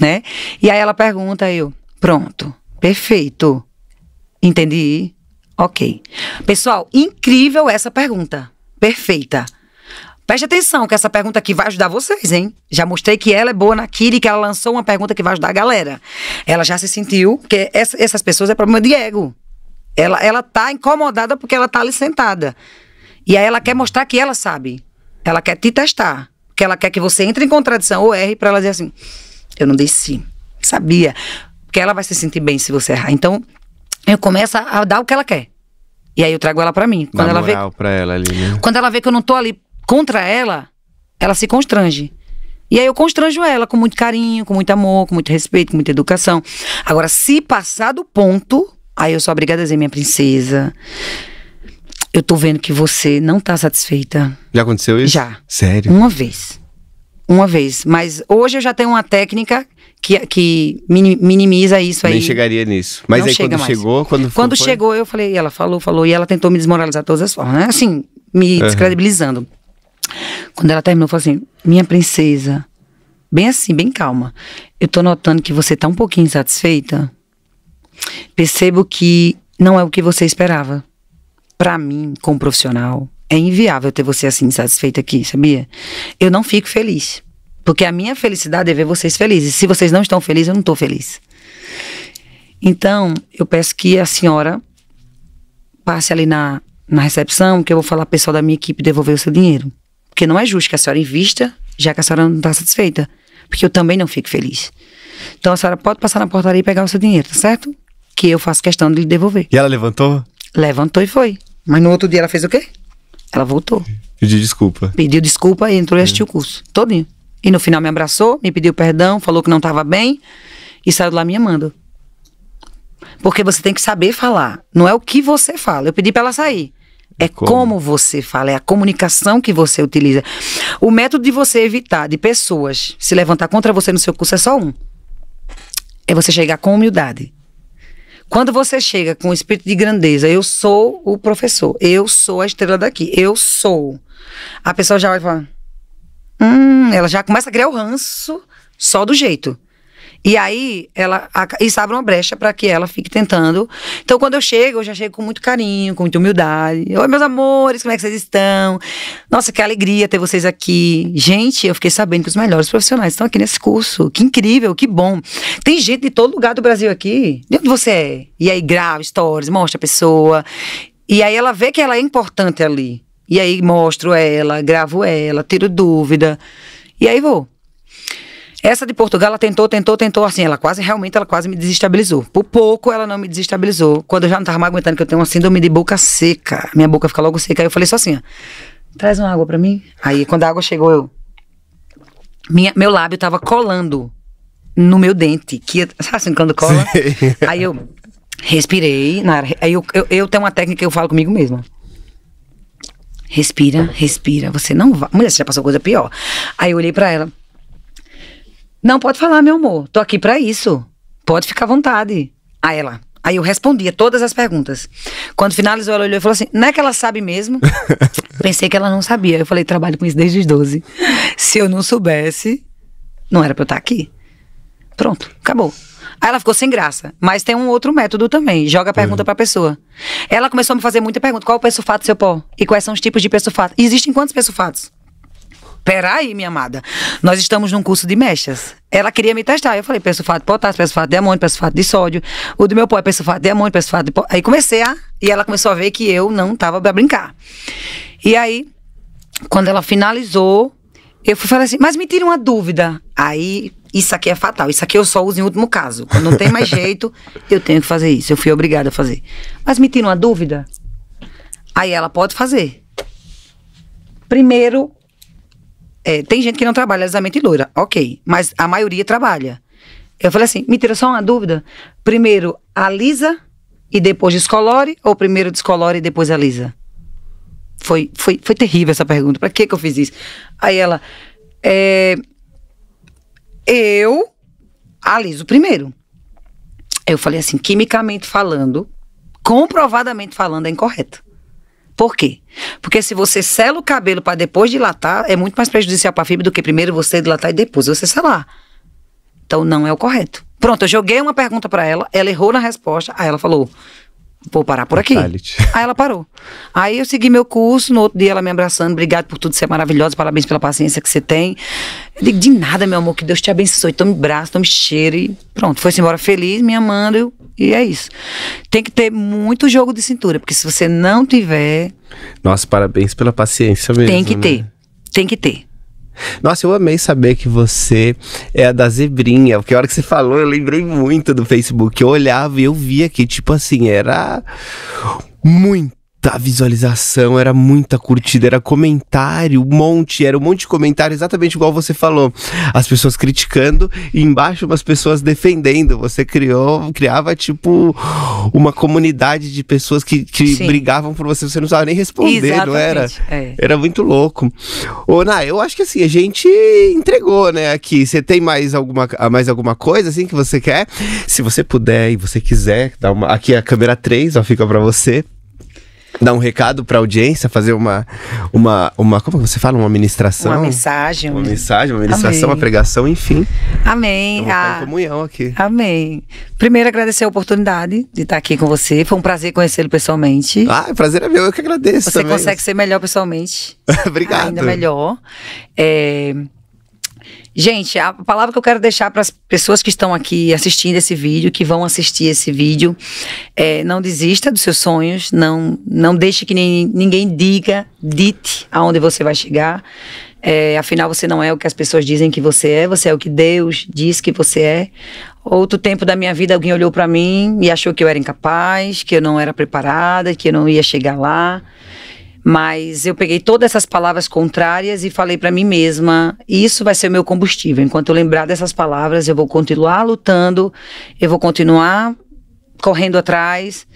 né? E aí ela pergunta, eu, pronto, perfeito. Entendi. Ok. Pessoal, incrível essa pergunta. Perfeita. Preste atenção que essa pergunta aqui vai ajudar vocês, hein? Já mostrei que ela é boa na Kiri, que ela lançou uma pergunta que vai ajudar a galera. Ela já se sentiu, que essa, essas pessoas é problema de ego. Ela, ela tá incomodada porque ela tá ali sentada. E aí ela quer mostrar que ela sabe. Ela quer te testar. Porque ela quer que você entre em contradição ou erre para ela dizer assim: eu não disse, sabia. Porque ela vai se sentir bem se você errar. Então, eu começo a dar o que ela quer. E aí eu trago ela para mim. Quando Dá ela moral vê. Pra ela ali, né? Quando ela vê que eu não tô ali contra ela, ela se constrange. E aí eu constranjo ela com muito carinho, com muito amor, com muito respeito, com muita educação. Agora, se passar do ponto, aí eu sou obrigada a dizer, minha princesa, eu tô vendo que você não tá satisfeita. Já aconteceu isso? Já. Sério? Uma vez. Uma vez. Mas hoje eu já tenho uma técnica que, que minimiza isso aí. Nem chegaria nisso. Mas não aí chega quando mais. chegou, quando Quando foi... chegou, eu falei, ela falou, falou, e ela tentou me desmoralizar de todas as formas, né? Assim, me uhum. descredibilizando. Quando ela terminou, falou assim: Minha princesa, bem assim, bem calma. Eu tô notando que você tá um pouquinho insatisfeita. Percebo que não é o que você esperava. Para mim, como profissional, é inviável ter você assim insatisfeita aqui, sabia? Eu não fico feliz. Porque a minha felicidade é ver vocês felizes. Se vocês não estão felizes, eu não estou feliz. Então, eu peço que a senhora passe ali na, na recepção, que eu vou falar pro pessoal da minha equipe devolver o seu dinheiro. Porque não é justo que a senhora invista, já que a senhora não está satisfeita. Porque eu também não fico feliz. Então a senhora pode passar na portaria e pegar o seu dinheiro, tá certo? Que eu faço questão de lhe devolver. E ela levantou? Levantou e foi. Mas no outro dia ela fez o quê? Ela voltou. Pediu desculpa. Pediu desculpa e entrou e é. assistiu o curso. Todinho. E no final me abraçou, me pediu perdão, falou que não estava bem e saiu de lá me amando. Porque você tem que saber falar. Não é o que você fala. Eu pedi para ela sair. É como? como? você fala, é a comunicação que você utiliza. O método de você evitar de pessoas se levantar contra você no seu curso é só um. É você chegar com humildade. Quando você chega com o espírito de grandeza, eu sou o professor, eu sou a estrela daqui, eu sou. A pessoa já vai falar. Hum, ela já começa a criar o ranço só do jeito. E aí, ela, isso abre uma brecha para que ela fique tentando. Então, quando eu chego, eu já chego com muito carinho, com muita humildade. Oi, meus amores, como é que vocês estão? Nossa, que alegria ter vocês aqui. Gente, eu fiquei sabendo que os melhores profissionais estão aqui nesse curso. Que incrível, que bom. Tem gente de todo lugar do Brasil aqui. De onde você é? E aí, grava stories, mostra a pessoa. E aí, ela vê que ela é importante ali. E aí, mostro ela, gravo ela, tiro dúvida. E aí, vou. Essa de Portugal, ela tentou, tentou, tentou, assim, ela quase, realmente, ela quase me desestabilizou. Por pouco ela não me desestabilizou. Quando eu já não tava mais aguentando, que eu tenho uma síndrome de boca seca. Minha boca fica logo seca. Aí eu falei só assim, ó, traz uma água para mim. Aí quando a água chegou, eu. Minha, meu lábio tava colando no meu dente, que assim, quando cola. Sim. <laughs> Aí eu respirei, na, aí eu, eu, eu, tenho uma técnica que eu falo comigo mesma. Respira, respira, você não vai. Mulher, você já passou coisa pior. Aí eu olhei para ela. Não pode falar, meu amor. Tô aqui para isso. Pode ficar à vontade. Aí ela. Aí eu respondia todas as perguntas. Quando finalizou, ela olhou e falou assim: não é que ela sabe mesmo? <laughs> Pensei que ela não sabia. Eu falei: trabalho com isso desde os 12. Se eu não soubesse, não era pra eu estar tá aqui. Pronto, acabou. Aí ela ficou sem graça. Mas tem um outro método também. Joga a pergunta uhum. pra pessoa. Ela começou a me fazer muita pergunta. Qual é o peso fato do seu pó? E quais são os tipos de peso fato? existem quantos peso fatos? peraí, minha amada, nós estamos num curso de mechas. Ela queria me testar. Eu falei, peço fato de potássio, peço fato de amônio, peço fato de sódio. O do meu pai, é peço fato de amônio, peço fato de... Aí comecei a... E ela começou a ver que eu não tava pra brincar. E aí, quando ela finalizou, eu fui falar assim, mas me tira uma dúvida. Aí, isso aqui é fatal. Isso aqui eu só uso em último caso. Quando não tem mais <laughs> jeito, eu tenho que fazer isso. Eu fui obrigada a fazer. Mas me tira uma dúvida. Aí ela pode fazer. Primeiro, é, tem gente que não trabalha alisamento e loira, ok, mas a maioria trabalha. Eu falei assim, me tira só uma dúvida. Primeiro alisa e depois descolore, ou primeiro descolore e depois alisa? Foi, foi, foi terrível essa pergunta. Pra que que eu fiz isso? Aí ela, é, eu aliso primeiro. Eu falei assim, quimicamente falando, comprovadamente falando, é incorreto. Por quê? Porque se você sela o cabelo para depois dilatar, é muito mais prejudicial para a fibra do que primeiro você dilatar e depois você selar. Então não é o correto. Pronto, eu joguei uma pergunta para ela, ela errou na resposta, aí ela falou: "Vou parar por aqui". <laughs> Aí ela parou. Aí eu segui meu curso, no outro dia ela me abraçando, obrigado por tudo, você é maravilhosa, parabéns pela paciência que você tem. Eu digo, de nada, meu amor, que Deus te abençoe, tome braço, tome cheiro e pronto, foi embora feliz, me amando, e é isso. Tem que ter muito jogo de cintura, porque se você não tiver. Nossa, parabéns pela paciência mesmo. Tem que né? ter. Tem que ter. Nossa, eu amei saber que você é a da zebrinha, porque a hora que você falou, eu lembrei muito do Facebook. Eu olhava e eu via que, tipo assim, era muito muita visualização, era muita curtida, era comentário, um monte, era um monte de comentário, exatamente igual você falou. As pessoas criticando e embaixo umas pessoas defendendo. Você criou, criava tipo uma comunidade de pessoas que, que brigavam por você, você não sabia nem responder, exatamente, não era? É. Era muito louco. Ô, Ná, eu acho que assim, a gente entregou, né, aqui. Você tem mais alguma, mais alguma coisa, assim, que você quer? Se você puder e você quiser, dá uma... aqui é a câmera 3, ó, fica para você dar um recado para a audiência, fazer uma, uma, uma. Como é você fala? Uma ministração? Uma mensagem. Uma né? mensagem, uma ministração, uma pregação, enfim. Amém. Uma ah, comunhão aqui. Amém. Primeiro, agradecer a oportunidade de estar aqui com você. Foi um prazer conhecê-lo pessoalmente. Ah, o prazer é meu, eu que agradeço. Você também. consegue ser melhor pessoalmente. <laughs> Obrigado. Ainda melhor. É, Gente, a palavra que eu quero deixar para as pessoas que estão aqui assistindo esse vídeo, que vão assistir esse vídeo, é não desista dos seus sonhos, não, não deixe que nem, ninguém diga, dite aonde você vai chegar. É, afinal, você não é o que as pessoas dizem que você é, você é o que Deus diz que você é. Outro tempo da minha vida, alguém olhou para mim e achou que eu era incapaz, que eu não era preparada, que eu não ia chegar lá. Mas eu peguei todas essas palavras contrárias e falei para mim mesma: isso vai ser meu combustível. Enquanto eu lembrar dessas palavras, eu vou continuar lutando, eu vou continuar correndo atrás,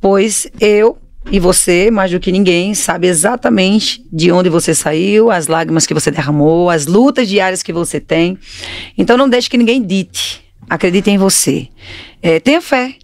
pois eu e você, mais do que ninguém, sabe exatamente de onde você saiu, as lágrimas que você derramou, as lutas diárias que você tem. Então não deixe que ninguém dite. Acredite em você. É, tenha fé.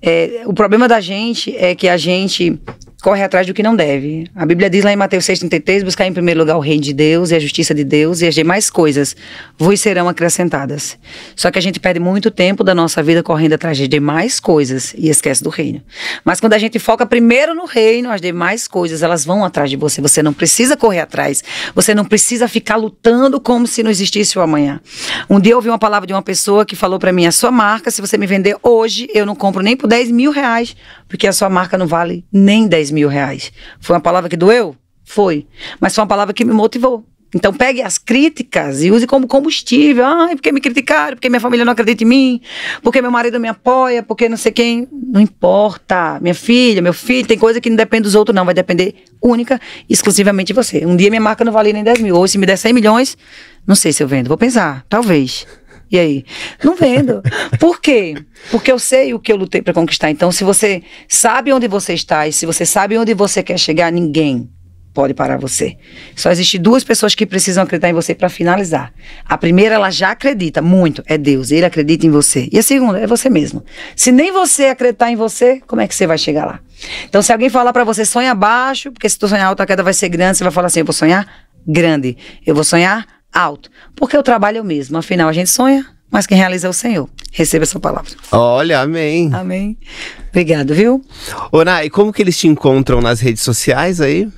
É, o problema da gente é que a gente corre atrás do que não deve. A Bíblia diz lá em Mateus 6,33: buscar em primeiro lugar o reino de Deus e a justiça de Deus e as demais coisas vos serão acrescentadas. Só que a gente perde muito tempo da nossa vida correndo atrás de demais coisas e esquece do reino. Mas quando a gente foca primeiro no reino, as demais coisas elas vão atrás de você. Você não precisa correr atrás. Você não precisa ficar lutando como se não existisse o amanhã. Um dia eu ouvi uma palavra de uma pessoa que falou para mim: a sua marca, se você me vender hoje, eu não compro nem por 10 mil reais porque a sua marca não vale nem 10 mil reais. Foi uma palavra que doeu? Foi. Mas foi uma palavra que me motivou. Então pegue as críticas e use como combustível. Ai, porque me criticaram, porque minha família não acredita em mim, porque meu marido me apoia, porque não sei quem. Não importa. Minha filha, meu filho, tem coisa que não depende dos outros, não. Vai depender única exclusivamente de você. Um dia minha marca não vale nem 10 mil. Ou se me der 100 milhões, não sei se eu vendo. Vou pensar, talvez. E aí? Não vendo. Por quê? Porque eu sei o que eu lutei para conquistar. Então, se você sabe onde você está e se você sabe onde você quer chegar, ninguém pode parar você. Só existem duas pessoas que precisam acreditar em você para finalizar. A primeira, ela já acredita muito, é Deus, ele acredita em você. E a segunda, é você mesmo. Se nem você acreditar em você, como é que você vai chegar lá? Então, se alguém falar para você, sonha baixo, porque se tu sonhar alto, a queda vai ser grande, você vai falar assim, eu vou sonhar grande, eu vou sonhar alto, porque o trabalho é o mesmo. Afinal, a gente sonha, mas quem realiza é o Senhor. Receba essa palavra. Olha, amém. Amém. Obrigado, viu? Ora, e como que eles te encontram nas redes sociais aí?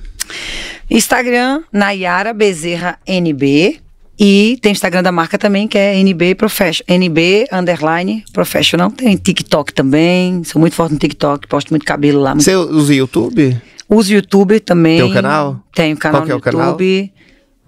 Instagram, Nayara Bezerra NB. E tem Instagram da marca também, que é NB Professional. NB Underline Professional. Tem TikTok também. Sou muito forte no TikTok, posto muito cabelo lá. Você usa YouTube? Uso YouTube também. Tem o um canal? Tenho canal Qual que é o YouTube. Canal?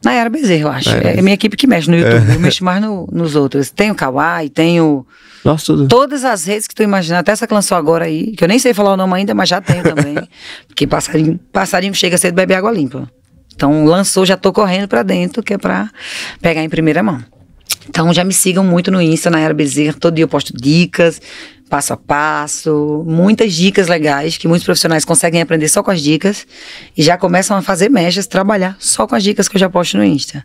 era Bezerra, eu acho. É, é minha equipe que mexe no é. YouTube. Eu mexo mais no, <laughs> nos outros. Tenho o Kawaii, tenho Nossa, tudo. Todas as redes que tu imaginar, até essa que lançou agora aí, que eu nem sei falar o nome ainda, mas já tenho também. <laughs> porque passarinho, passarinho chega cedo beber água limpa. Então lançou, já tô correndo para dentro, que é pra pegar em primeira mão. Então já me sigam muito no Insta, na Era Bezerra. Todo dia eu posto dicas, passo a passo, muitas dicas legais que muitos profissionais conseguem aprender só com as dicas e já começam a fazer mechas, trabalhar só com as dicas que eu já posto no Insta.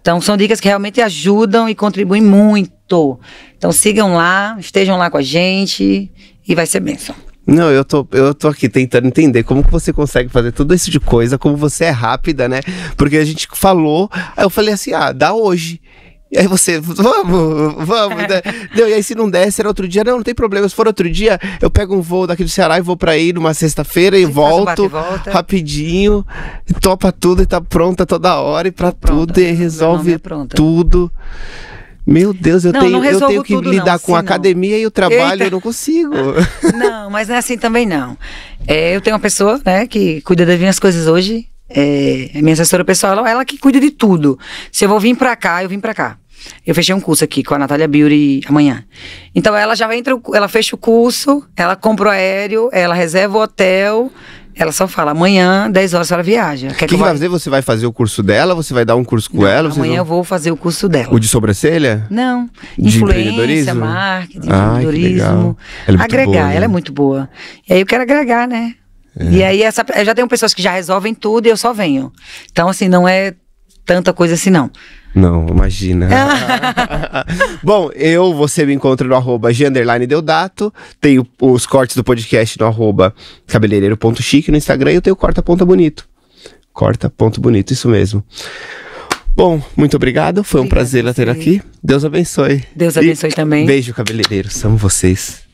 Então são dicas que realmente ajudam e contribuem muito. Então sigam lá, estejam lá com a gente e vai ser bênção. Não, eu tô, eu tô aqui tentando entender como que você consegue fazer tudo isso tipo de coisa, como você é rápida, né? Porque a gente falou, aí eu falei assim, ah, dá hoje. E aí você, vamos, vamos. Né? não, e aí se não der, será outro dia. Não, não tem problema. Se for outro dia, eu pego um voo daqui do Ceará e vou para aí numa sexta-feira e volto rapidinho. E topa tudo e tá pronta toda hora e para tudo. E resolve é tudo. Meu Deus, eu, não, tenho, não eu tenho que tudo, lidar não, com a academia e o trabalho, Eita. eu não consigo. Não, mas não é assim também não. É, eu tenho uma pessoa né, que cuida das minhas coisas hoje, é, minha assessora pessoal, ela, ela, que cuida de tudo. Se eu vou vir pra cá, eu vim pra cá. Eu fechei um curso aqui com a Natália Beauty amanhã. Então ela já entra, ela fecha o curso, ela compra o aéreo, ela reserva o hotel, ela só fala, amanhã, 10 horas, ela viaja. Quer que, que vai fazer? Você vai fazer o curso dela? Você vai dar um curso com Não, ela? Amanhã vão... eu vou fazer o curso dela. O de sobrancelha? Não. De Influência, marketing, Ai, empreendedorismo. Ela é agregar, boa, né? ela é muito boa. E aí eu quero agregar, né? É. E aí, essa, eu já tenho pessoas que já resolvem tudo e eu só venho. Então, assim, não é tanta coisa assim, não. Não, imagina. Ah. <laughs> Bom, eu, você me encontra no arroba Deodato, tem os cortes do podcast no arroba cabeleireiro.chique no Instagram e eu tenho corta ponta bonito. Corta ponto bonito, isso mesmo. Bom, muito obrigado, foi um prazer ter aqui. Deus abençoe. Deus abençoe e também. Beijo, cabeleireiros, amo vocês.